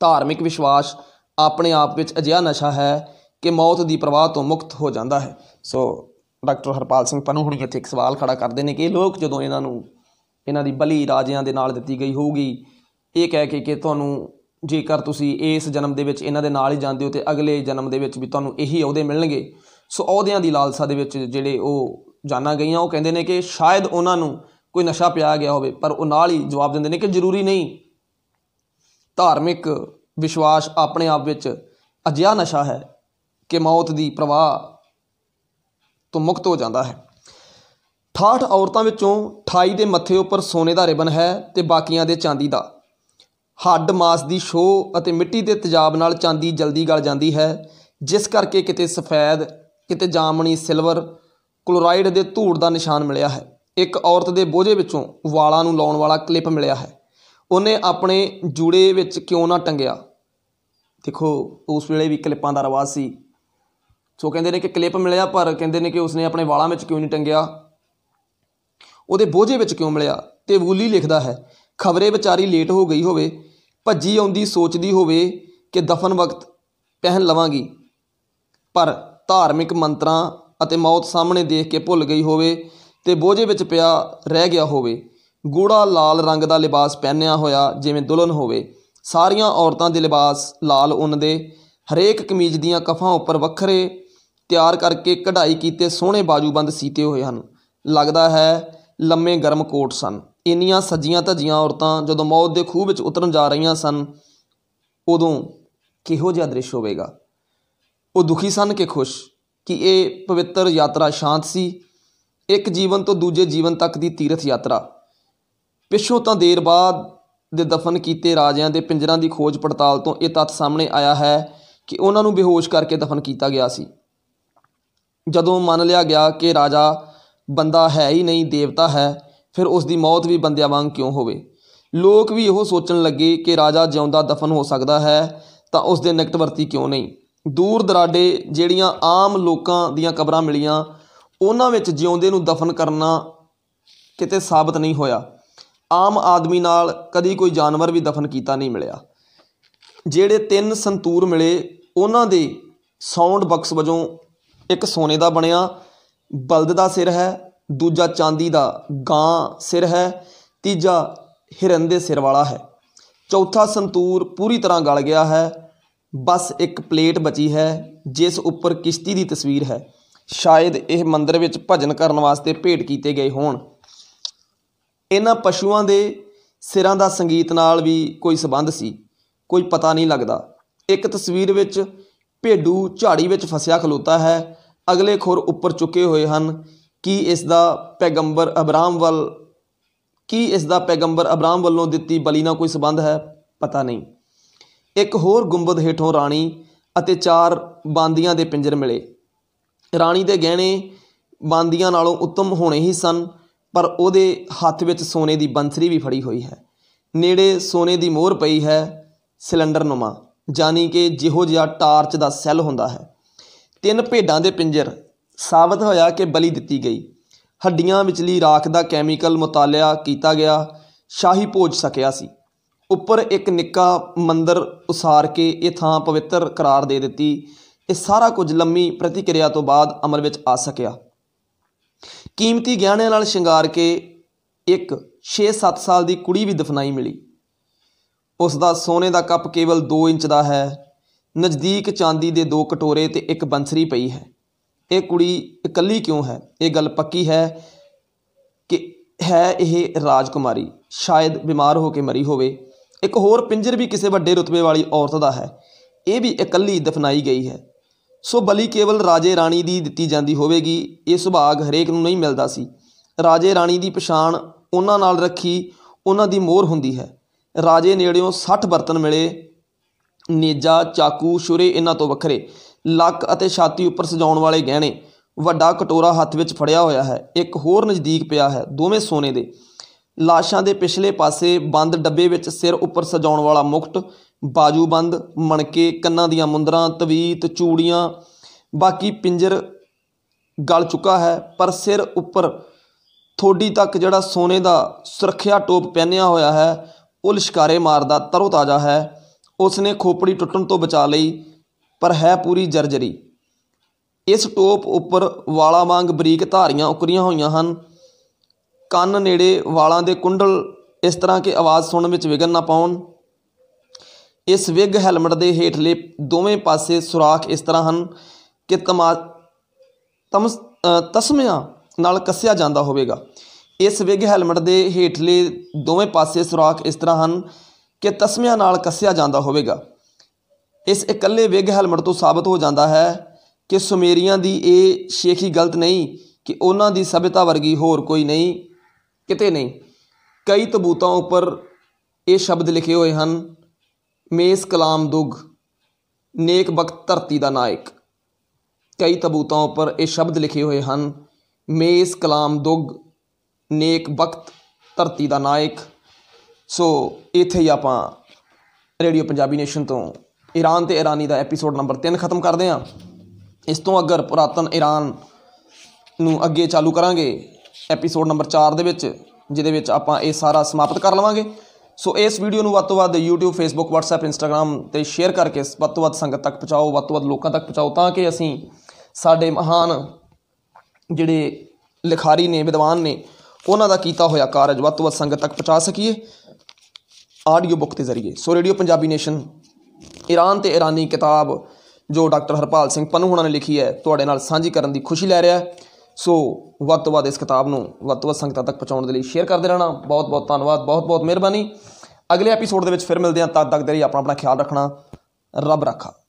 ਧਾਰਮਿਕ ਵਿਸ਼ਵਾਸ ਆਪਣੇ ਆਪ ਵਿੱਚ ਅਜਿਹਾ ਨਸ਼ਾ ਹੈ ਕਿ ਮੌਤ ਦੀ ਪ੍ਰਵਾਹ ਤੋਂ ਮੁਕਤ ਹੋ ਜਾਂਦਾ ਹੈ ਸੋ ਡਾਕਟਰ ਹਰਪਾਲ ਸਿੰਘ ਪਨੂ ਹੁਣ ਇੱਥੇ ਇੱਕ ਸਵਾਲ ਖੜਾ ਕਰਦੇ ਨੇ ਕਿ ਇਹ ਲੋਕ ਜਦੋਂ ਇਹਨਾਂ ਨੂੰ ਇਹਨਾਂ ਦੀ ਬਲੀ ਰਾਜਿਆਂ ਦੇ ਨਾਲ ਦਿੱਤੀ ਗਈ ਹੋਊਗੀ ਇਹ ਕਹਿ ਕੇ ਕਿ ਤੁਹਾਨੂੰ ਜੇਕਰ ਤੁਸੀਂ ਇਸ ਜਨਮ ਦੇ ਵਿੱਚ ਇਹਨਾਂ ਦੇ ਨਾਲ ਹੀ ਜਾਂਦੇ ਹੋ ਤੇ ਅਗਲੇ ਜਨਮ ਦੇ ਵਿੱਚ ਵੀ ਤੁਹਾਨੂੰ ਇਹੀ ਅਹੁਦੇ ਮਿਲਣਗੇ ਸੋ ਅਹੁਦਿਆਂ ਦੀ ਲਾਲਸਾ ਦੇ ਵਿੱਚ ਜਿਹੜੇ ਉਹ ਜਾਣਾ ਗਈਆਂ ਉਹ ਕਹਿੰਦੇ ਨੇ ਕਿ ਸ਼ਾਇਦ ਉਹਨਾਂ ਨੂੰ ਕੋਈ ਨਸ਼ਾ ਪਿਆ ਗਿਆ ਹੋਵੇ ਪਰ ਉਹ ਨਾਲ ਹੀ ਜਵਾਬ ਦਿੰਦੇ ਨੇ ਕਿ ਜ਼ਰੂਰੀ ਨਹੀਂ ਧਾਰਮਿਕ ਵਿਸ਼ਵਾਸ ਆਪਣੇ ਆਪ ਵਿੱਚ ਅਜਿਹਾ ਨਸ਼ਾ ਹੈ ਕਿ ਮੌਤ ਦੀ ਪ੍ਰਵਾਹ ਤੋਂ ਮੁਕਤ ਹੋ ਜਾਂਦਾ ਹੈ 68 ਔਰਤਾਂ ਵਿੱਚੋਂ 28 ਦੇ ਮੱਥੇ ਉੱਪਰ ਸੋਨੇ ਦਾ ਰਿਬਨ ਹੈ ਤੇ ਬਾਕੀਆਂ ਦੇ ਚਾਂਦੀ ਦਾ ਹੱਡ ਮਾਸ ਦੀ ਸ਼ੋਅ ਅਤੇ ਮਿੱਟੀ ਦੇ ਤੇਜ਼ਾਬ ਨਾਲ ਚਾਂਦੀ ਜਲਦੀ ਗਲ ਜਾਂਦੀ ਹੈ ਜਿਸ ਕਰਕੇ ਕਿਤੇ ਸਫੈਦ ਕਿਤੇ ਜਾਮਣੀ ਸਿਲਵਰ ਕਲੋਰਾਈਡ ਦੇ ਧੂੜ ਦਾ ਨਿਸ਼ਾਨ ਮਿਲਿਆ ਹੈ ਇੱਕ ਔਰਤ ਦੇ ਬੋਝੇ ਵਿੱਚੋਂ ਵਾਲਾਂ ਨੂੰ ਲਾਉਣ ਵਾਲਾ ਕਲਿੱਪ ਮਿਲਿਆ ਹੈ ਉਹਨੇ ਆਪਣੇ ਜੂੜੇ ਵਿੱਚ ਕਿਉਂ ਨਾ ਟੰਗਿਆ ਦੇਖੋ ਉਸ ਵੇਲੇ ਵੀ ਕਲਿੱਪਾਂ ਦਾ ਰਵਾਜ ਸੀ ਸੋ ਕਹਿੰਦੇ ਨੇ ਕਿ ਕਲਿੱਪ ਮਿਲਿਆ ਪਰ ਕਹਿੰਦੇ ਨੇ ਕਿ ਉਸਨੇ ਆਪਣੇ ਵਾਲਾਂ ਵਿੱਚ ਕਿਉਂ ਨਹੀਂ ਟੰਗਿਆ ਉਹਦੇ ਬੋਝੇ ਵਿੱਚ ਕਿਉਂ ਮਿਲਿਆ ਤੇ ਬੂਲੀ ਲਿਖਦਾ ਹੈ ਖਬਰੇ ਵਿਚਾਰੀ ਲੇਟ ਹੋ ਗਈ ਹੋਵੇ ਭੱਜੀ ਆਉਂਦੀ ਸੋਚਦੀ ਹੋਵੇ ਕਿ ਦਫਨ ਵਕਤ ਪਹਿਨ ਲਵਾਂਗੀ ਪਰ ਧਾਰਮਿਕ ਮੰਤਰਾਂ ਅਤੇ ਮੌਤ ਸਾਹਮਣੇ ਦੇਖ ਕੇ ਭੁੱਲ ਗਈ ਹੋਵੇ ਤੇ ਬੋਝੇ ਵਿੱਚ ਪਿਆ ਰਹਿ ਗਿਆ ਹੋਵੇ ਗੂੜਾ ਲਾਲ ਰੰਗ ਦਾ ਲਿਬਾਸ ਪਹਿਨਿਆ ਹੋਇਆ ਜਿਵੇਂ ਦੁਲਹਨ ਹੋਵੇ ਸਾਰੀਆਂ ਔਰਤਾਂ ਦੇ ਲਿਬਾਸ ਲਾਲ ਉਨ ਦੇ ਹਰੇਕ ਕਮੀਜ਼ ਦੀਆਂ ਕਫਾਂ ਉੱਪਰ ਵੱਖਰੇ ਤਿਆਰ ਕਰਕੇ ਕਢਾਈ ਕੀਤੇ ਸੋਹਣੇ ਬਾਜੂਬੰਦ ਸੀਤੇ ਹੋਏ ਹਨ ਲੱਗਦਾ ਹੈ ਲੰਮੇ ਗਰਮ ਕੋਟ ਸਨ ਇੰਨੀਆਂ ਸੱਜੀਆਂ ਧੱਜੀਆਂ ਔਰਤਾਂ ਜਦੋਂ ਮੌਤ ਦੇ ਖੂਹ ਵਿੱਚ ਉਤਰਨ ਜਾ ਰਹੀਆਂ ਸਨ ਉਦੋਂ ਕਿਹੋ ਜਿਹਾ ਦ੍ਰਿਸ਼ ਹੋਵੇਗਾ ਉਹ ਦੁਖੀ ਸਨ ਕਿ ਖੁਸ਼ ਕਿ ਇਹ ਪਵਿੱਤਰ ਯਾਤਰਾ ਸ਼ਾਂਤ ਸੀ ਇੱਕ ਜੀਵਨ ਤੋਂ ਦੂਜੇ ਜੀਵਨ ਤੱਕ ਦੀ ਤੀਰਥ ਯਾਤਰਾ ਪਿਛੋਂ ਤਾਂ ਦੇਰ ਬਾਅਦ ਦੇ ਦਫਨ ਕੀਤੇ ਰਾਜਿਆਂ ਦੇ ਪਿੰਜਰਾਂ ਦੀ ਖੋਜ ਪੜਤਾਲ ਤੋਂ ਇਹ ਤੱਥ ਸਾਹਮਣੇ ਆਇਆ ਹੈ ਕਿ ਉਹਨਾਂ ਨੂੰ ਬੇਹੋਸ਼ ਕਰਕੇ ਦਫਨ ਕੀਤਾ ਗਿਆ ਸੀ ਜਦੋਂ ਮੰਨ ਲਿਆ ਗਿਆ ਕਿ ਰਾਜਾ ਬੰਦਾ ਹੈ ਹੀ ਨਹੀਂ ਦੇਵਤਾ ਹੈ ਫਿਰ ਉਸ ਦੀ ਮੌਤ ਵੀ ਬੰਦਿਆਂ ਵਾਂਗ ਕਿਉਂ ਹੋਵੇ ਲੋਕ ਵੀ ਇਹੋ ਸੋਚਣ ਲੱਗੇ ਕਿ ਰਾਜਾ ਜਿਉਂਦਾ ਦਫਨ ਹੋ ਸਕਦਾ ਹੈ ਤਾਂ ਉਸ ਦੇ ਨਿਕਟ ਵਰਤੀ ਕਿਉਂ ਨਹੀਂ ਦੂਰ ਦਰਾਡੇ ਜਿਹੜੀਆਂ ਆਮ ਲੋਕਾਂ ਦੀਆਂ ਕਬਰਾਂ ਮਿਲੀਆਂ ਉਹਨਾਂ ਵਿੱਚ ਜਿਉਂਦੇ ਨੂੰ ਦਫਨ ਕਰਨਾ ਕਿਤੇ ਸਾਬਤ ਨਹੀਂ ਹੋਇਆ ਆਮ ਆਦਮੀ ਨਾਲ ਕਦੀ ਕੋਈ ਜਾਨਵਰ ਵੀ ਦਫਨ ਕੀਤਾ ਨਹੀਂ ਮਿਲਿਆ ਜਿਹੜੇ ਤਿੰਨ ਸੰਤੂਰ ਮਿਲੇ ਉਹਨਾਂ ਦੇ ਸਾਊਂਡ ਬਕਸ ਵਜੋਂ ਇੱਕ ਸੋਨੇ ਦਾ ਬਣਿਆ ਬਲਦ ਦਾ ਸਿਰ ਹੈ ਦੂਜਾ ਚਾਂਦੀ ਦਾ ਗਾਂ ਸਿਰ ਹੈ ਤੀਜਾ ਹਿਰਨ ਦੇ ਸਿਰ ਵਾਲਾ ਹੈ ਚੌਥਾ ਸੰਤੂਰ ਪੂਰੀ ਤਰ੍ਹਾਂ ਗਲ ਗਿਆ ਹੈ ਬਸ ਇੱਕ ਪਲੇਟ ਬਚੀ ਹੈ ਜਿਸ ਉੱਪਰ ਕਿਸ਼ਤੀ ਦੀ ਤਸਵੀਰ ਹੈ ਸ਼ਾਇਦ ਇਹ ਮੰਦਰ ਵਿੱਚ ਭਜਨ ਕਰਨ ਵਾਸਤੇ ਭੇਟ ਕੀਤੇ ਗਏ ਹੋਣ ਇਹਨਾਂ ਪਸ਼ੂਆਂ ਦੇ ਸਿਰਾਂ ਦਾ ਸੰਗੀਤ ਨਾਲ ਵੀ ਕੋਈ ਸਬੰਧ ਸੀ ਕੋਈ ਪਤਾ ਨਹੀਂ ਲੱਗਦਾ ਇੱਕ ਤਸਵੀਰ ਵਿੱਚ ਭੇਡੂ ਝਾੜੀ ਵਿੱਚ ਫਸਿਆ ਖਲੋਤਾ ਹੈ ਅਗਲੇ ਖੁਰ ਉੱਪਰ ਚੁੱਕੇ ਹੋਏ ਹਨ ਕੀ ਇਸ ਦਾ ਪੈਗੰਬਰ ਅਬਰਾਮ ਵੱਲ ਕੀ ਇਸ ਦਾ ਪੈਗੰਬਰ ਅਬਰਾਮ ਵੱਲੋਂ ਦਿੱਤੀ ਬਲੀ ਨਾਲ ਕੋਈ ਸਬੰਧ ਹੈ ਪਤਾ ਨਹੀਂ ਇੱਕ ਹੋਰ ਗੁੰਬਦ ਹੇਠੋਂ ਰਾਣੀ ਅਤੇ ਚਾਰ ਬਾਂਦੀਆਂ ਦੇ ਪਿੰਜਰ ਮਿਲੇ ਰਾਣੀ ਦੇ ਗਹਿਣੇ ਬਾਂਦੀਆਂ ਨਾਲੋਂ ਉੱਤਮ ਹੋਣੇ ਹੀ ਸਨ ਪਰ ਉਹਦੇ ਹੱਥ ਵਿੱਚ ਸੋਨੇ ਦੀ ਬੰਸਰੀ ਵੀ ਫੜੀ ਹੋਈ ਹੈ ਨੇੜੇ ਸੋਨੇ ਦੀ ਮੋਹਰ ਪਈ ਹੈ ਸਿਲੰਡਰ ਨੁਮਾ ਜਾਨੀ ਕਿ ਜਿਹੋ ਜਿਹਾ ਟਾਰਚ ਦਾ ਸੈੱਲ ਹੁੰਦਾ ਹੈ ਤਿੰਨ ਭੇਡਾਂ ਦੇ ਪਿੰਜਰ ਸਾਬਤ ਹੋਇਆ ਕਿ ਬਲੀ ਦਿੱਤੀ ਗਈ ਹੱਡੀਆਂ ਵਿਚਲੀ ਰਾਖ ਦਾ ਕੈਮੀਕਲ ਮੁਤਾਲਿਆ ਕੀਤਾ ਗਿਆ ਸ਼ਾਹੀ ਭੋਜ ਸਕਿਆ ਸੀ ਉੱਪਰ ਇੱਕ ਨਿੱਕਾ ਮੰਦਰ ਉਸਾਰ ਕੇ ਇਹ ਥਾਂ ਪਵਿੱਤਰ ਕਰਾਰ ਦੇ ਦਿੱਤੀ ਇਹ ਸਾਰਾ ਕੁਝ ਲੰਮੀ ਪ੍ਰਤੀਕਿਰਿਆ ਤੋਂ ਬਾਅਦ ਅਮਲ ਵਿੱਚ ਆ ਸਕਿਆ ਕੀਮਤੀ ਗਹਿਣਿਆਂ ਨਾਲ ਸ਼ਿੰਗਾਰ ਕੇ ਇੱਕ 6-7 ਸਾਲ ਦੀ ਕੁੜੀ ਵੀ ਦਫਨਾਈ ਮਿਲੀ ਉਸ ਦਾ ਸੋਨੇ ਦਾ ਕੱਪ ਕੇਵਲ 2 ਇੰਚ ਦਾ ਹੈ ਨਜ਼ਦੀਕ ਚਾਂਦੀ ਦੇ ਦੋ ਕਟੋਰੇ ਤੇ ਇੱਕ ਬੰਸਰੀ ਪਈ ਹੈ ਇਹ ਕੁੜੀ ਇਕੱਲੀ ਕਿਉਂ ਹੈ ਇਹ ਗੱਲ ਪੱਕੀ ਹੈ ਕਿ ਹੈ ਇਹ ਰਾਜਕੁਮਾਰੀ ਸ਼ਾਇਦ ਬਿਮਾਰ ਹੋ ਕੇ ਮਰੀ ਹੋਵੇ ਇੱਕ ਹੋਰ ਪਿੰਜਰ ਵੀ ਕਿਸੇ ਵੱਡੇ ਰੁਤਬੇ ਵਾਲੀ ਔਰਤ ਦਾ ਹੈ ਇਹ ਵੀ ਇਕੱਲੀ ਦਫਨਾਈ ਗਈ ਹੈ ਸੋ ਬਲੀ ਕੇਵਲ ਰਾਜੇ ਰਾਣੀ ਦੀ ਦਿੱਤੀ ਜਾਂਦੀ ਹੋਵੇਗੀ ਇਹ ਸੁਭਾਗ ਹਰੇਕ ਨੂੰ ਨਹੀਂ ਮਿਲਦਾ ਸੀ ਰਾਜੇ ਰਾਣੀ ਦੀ ਪਛਾਣ ਉਹਨਾਂ ਨਾਲ ਰੱਖੀ ਉਹਨਾਂ ਦੀ ਮੋਹਰ ਹੁੰਦੀ ਹੈ ਰਾਜੇ ਨੇੜਿਓਂ 60 ਬਰਤਨ ਮਿਲੇ ਨੇਜਾ ਚਾਕੂ ਛੁਰੇ ਇਹਨਾਂ ਤੋਂ ਵੱਖਰੇ ਲੱਕ ਅਤੇ ਛਾਤੀ ਉੱਪਰ ਸਜਾਉਣ ਵਾਲੇ ਗਹਿਣੇ ਵੱਡਾ ਕਟੋਰਾ ਹੱਥ ਵਿੱਚ ਫੜਿਆ ਹੋਇਆ ਹੈ ਇੱਕ ਹੋਰ ਨਜ਼ਦੀਕ ਪਿਆ ਹੈ ਦੋਵੇਂ ਸੋਨੇ ਦੇ ਲਾਸ਼ਾਂ ਦੇ ਪਿਛਲੇ ਪਾਸੇ ਬੰਦ ਡੱਬੇ ਵਿੱਚ ਸਿਰ ਉੱਪਰ ਸਜਾਉਣ ਵਾਲਾ ਮੁਕਟ ਬਾਜੂਬੰਦ ਮਣਕੇ ਕੰਨਾਂ ਦੀਆਂ ਮੁੰਦਰਾਂ ਤਵੀਤ ਚੂੜੀਆਂ ਬਾਕੀ ਪਿੰਜਰ ਗਲ ਚੁੱਕਾ ਹੈ ਪਰ ਸਿਰ ਉੱਪਰ ਥੋੜੀ ਤੱਕ ਜਿਹੜਾ ਸੋਨੇ ਦਾ ਸੁਰੱਖਿਆ ਟੋਪ ਪਹਿਨਿਆ ਹੋਇਆ ਹੈ ਉਹ ਲਿਸ਼ਕਾਰੇ ਮਾਰਦਾ ਤਰੋ ਤਾਜ਼ਾ ਹੈ ਉਸ ਨੇ ਖੋਪੜੀ ਟੁੱਟਣ ਤੋਂ ਬਚਾ ਲਈ ਪਰ ਹੈ ਪੂਰੀ ਜਰਜਰੀ ਇਸ ਟੋਪ ਉੱਪਰ ਵਾਲਾ ਵਾਂਗ ਬਰੀਕ ਧਾਰੀਆਂ ਉਕਰੀਆਂ ਹੋਈਆਂ ਹਨ ਕੰਨ ਨੇੜੇ ਵਾਲਾਂ ਦੇ ਕੁੰਡਲ ਇਸ ਤਰ੍ਹਾਂ ਕਿ ਆਵਾਜ਼ ਸੁਣਨ ਵਿੱਚ ਵਿਗਨ ਨਾ ਪਾਉਣ ਇਸ ਵਿਗ ਹੈਲਮਟ ਦੇ ਹੇਠਲੇ ਦੋਵੇਂ ਪਾਸੇ ਸੁਰਾਖ ਇਸ ਤਰ੍ਹਾਂ ਹਨ ਕਿ ਤਮਾ ਤਮਸ ਤਸਮਿਆਂ ਨਾਲ ਕੱਸਿਆ ਜਾਂਦਾ ਹੋਵੇਗਾ ਇਸ ਵਿਗ ਹੈਲਮਟ ਦੇ ਹੇਠਲੇ ਦੋਵੇਂ ਪਾਸੇ ਸੁਰਾਖ ਇਸ ਤਰ੍ਹਾਂ ਹਨ ਕਿ ਤਸਮਿਆਂ ਨਾਲ ਕੱਸਿਆ ਜਾਂਦਾ ਹੋਵੇਗਾ ਇਸ ਇਕੱਲੇ ਵਿਗ ਹੈਲਮਟ ਤੋਂ ਸਾਬਤ ਹੋ ਜਾਂਦਾ ਹੈ ਕਿ ਸੁਮੇਰੀਆਂ ਦੀ ਇਹ ਸ਼ੇਖੀ ਗਲਤ ਨਹੀਂ ਕਿ ਉਹਨਾਂ ਦੀ ਸਭਿਤਾ ਵਰਗੀ ਹੋਰ ਕੋਈ ਨਹੀਂ ਕਿਤੇ ਨਹੀਂ ਕਈ ਤਬੂਤਾਂ ਉੱਪਰ ਇਹ ਸ਼ਬਦ ਲਿਖੇ ਹੋਏ ਹਨ ਮੇਸ ਕਲਾਮ ਦੁਗ ਨੇਕ ਬਖਤ ਧਰਤੀ ਦਾ ਨਾਇਕ ਕਈ ਤਬੂਤਾਂ ਉੱਪਰ ਇਹ ਸ਼ਬਦ ਲਿਖੇ ਹੋਏ ਹਨ ਮੇਸ ਕਲਾਮ ਦੁਗ ਨੇਕ ਬਖਤ ਧਰਤੀ ਦਾ ਨਾਇਕ ਸੋ ਇੱਥੇ ਹੀ ਆਪਾਂ ਰੇਡੀਓ ਪੰਜਾਬੀ ਨੇਸ਼ਨ ਤੋਂ ਈਰਾਨ ਤੇ ਇਰਾਨੀ ਦਾ ਐਪੀਸੋਡ ਨੰਬਰ 3 ਖਤਮ ਕਰਦੇ ਹਾਂ ਇਸ ਤੋਂ ਅਗਰ ਪੁਰਾਤਨ ਈਰਾਨ ਨੂੰ ਅੱਗੇ ਚਾਲੂ ਕਰਾਂਗੇ ਐਪੀਸੋਡ ਨੰਬਰ 4 ਦੇ ਵਿੱਚ ਜਿਹਦੇ ਵਿੱਚ ਆਪਾਂ ਇਹ ਸਾਰਾ ਸਮਾਪਤ ਕਰ ਲਵਾਂਗੇ ਸੋ ਇਸ ਵੀਡੀਓ ਨੂੰ ਵੱਧ ਤੋਂ ਵੱਧ YouTube Facebook WhatsApp Instagram ਤੇ ਸ਼ੇਅਰ ਕਰਕੇ ਵੱਧ ਤੋਂ ਵੱਧ ਸੰਗਤ ਤੱਕ ਪਹੁੰਚਾਓ ਵੱਧ ਤੋਂ ਵੱਧ ਲੋਕਾਂ ਤੱਕ ਪਹੁੰਚਾਓ ਤਾਂ ਕਿ ਅਸੀਂ ਸਾਡੇ ਮਹਾਨ ਜਿਹੜੇ ਲਿਖਾਰੀ ਨੇ ਵਿਦਵਾਨ ਨੇ ਉਹਨਾਂ ਦਾ ਕੀਤਾ ਹੋਇਆ ਕਾਰਜ ਵੱਧ ਤੋਂ ਵੱਧ ਸੰਗਤ ਤੱਕ ਪਹੁੰਚਾ ਸਕੀਏ ਆਡੀਓ ਬੁੱਕ ਦੇ ਜ਼ਰੀਏ so radio Punjabi nation Iran ਤੇ ਇਰਾਨੀ ਕਿਤਾਬ ਜੋ ਡਾਕਟਰ ਹਰਪਾਲ ਸਿੰਘ ਪੰਨੂ ਹੁਣਾਂ ਨੇ ਲਿਖੀ ਹੈ ਤੁਹਾਡੇ ਨਾਲ ਸਾਂਝੀ ਕਰਨ ਦੀ ਖੁਸ਼ੀ ਲੈ ਰਿਹਾ ਸੋ ਵੱਧ ਤੋਂ ਵੱਧ ਇਸ ਕਿਤਾਬ ਨੂੰ ਵੱਧ ਤੋਂ ਵੱਧ ਸੰਗਤਾਂ ਤੱਕ ਪਹੁੰਚਾਉਣ ਦੇ ਲਈ ਸ਼ੇਅਰ ਕਰਦੇ ਰਹਿਣਾ ਬਹੁਤ ਬਹੁਤ ਧੰਨਵਾਦ ਬਹੁਤ ਬਹੁਤ ਮਿਹਰਬਾਨੀ ਅਗਲੇ ਐਪੀਸੋਡ ਦੇ ਵਿੱਚ ਫਿਰ ਮਿਲਦੇ ਹਾਂ ਤਦ ਤੱਕ ਦੇ ਲਈ ਆਪਣਾ ਆਪਣਾ ਖਿਆਲ ਰੱਖਣਾ ਰੱਬ ਰੱਖਾ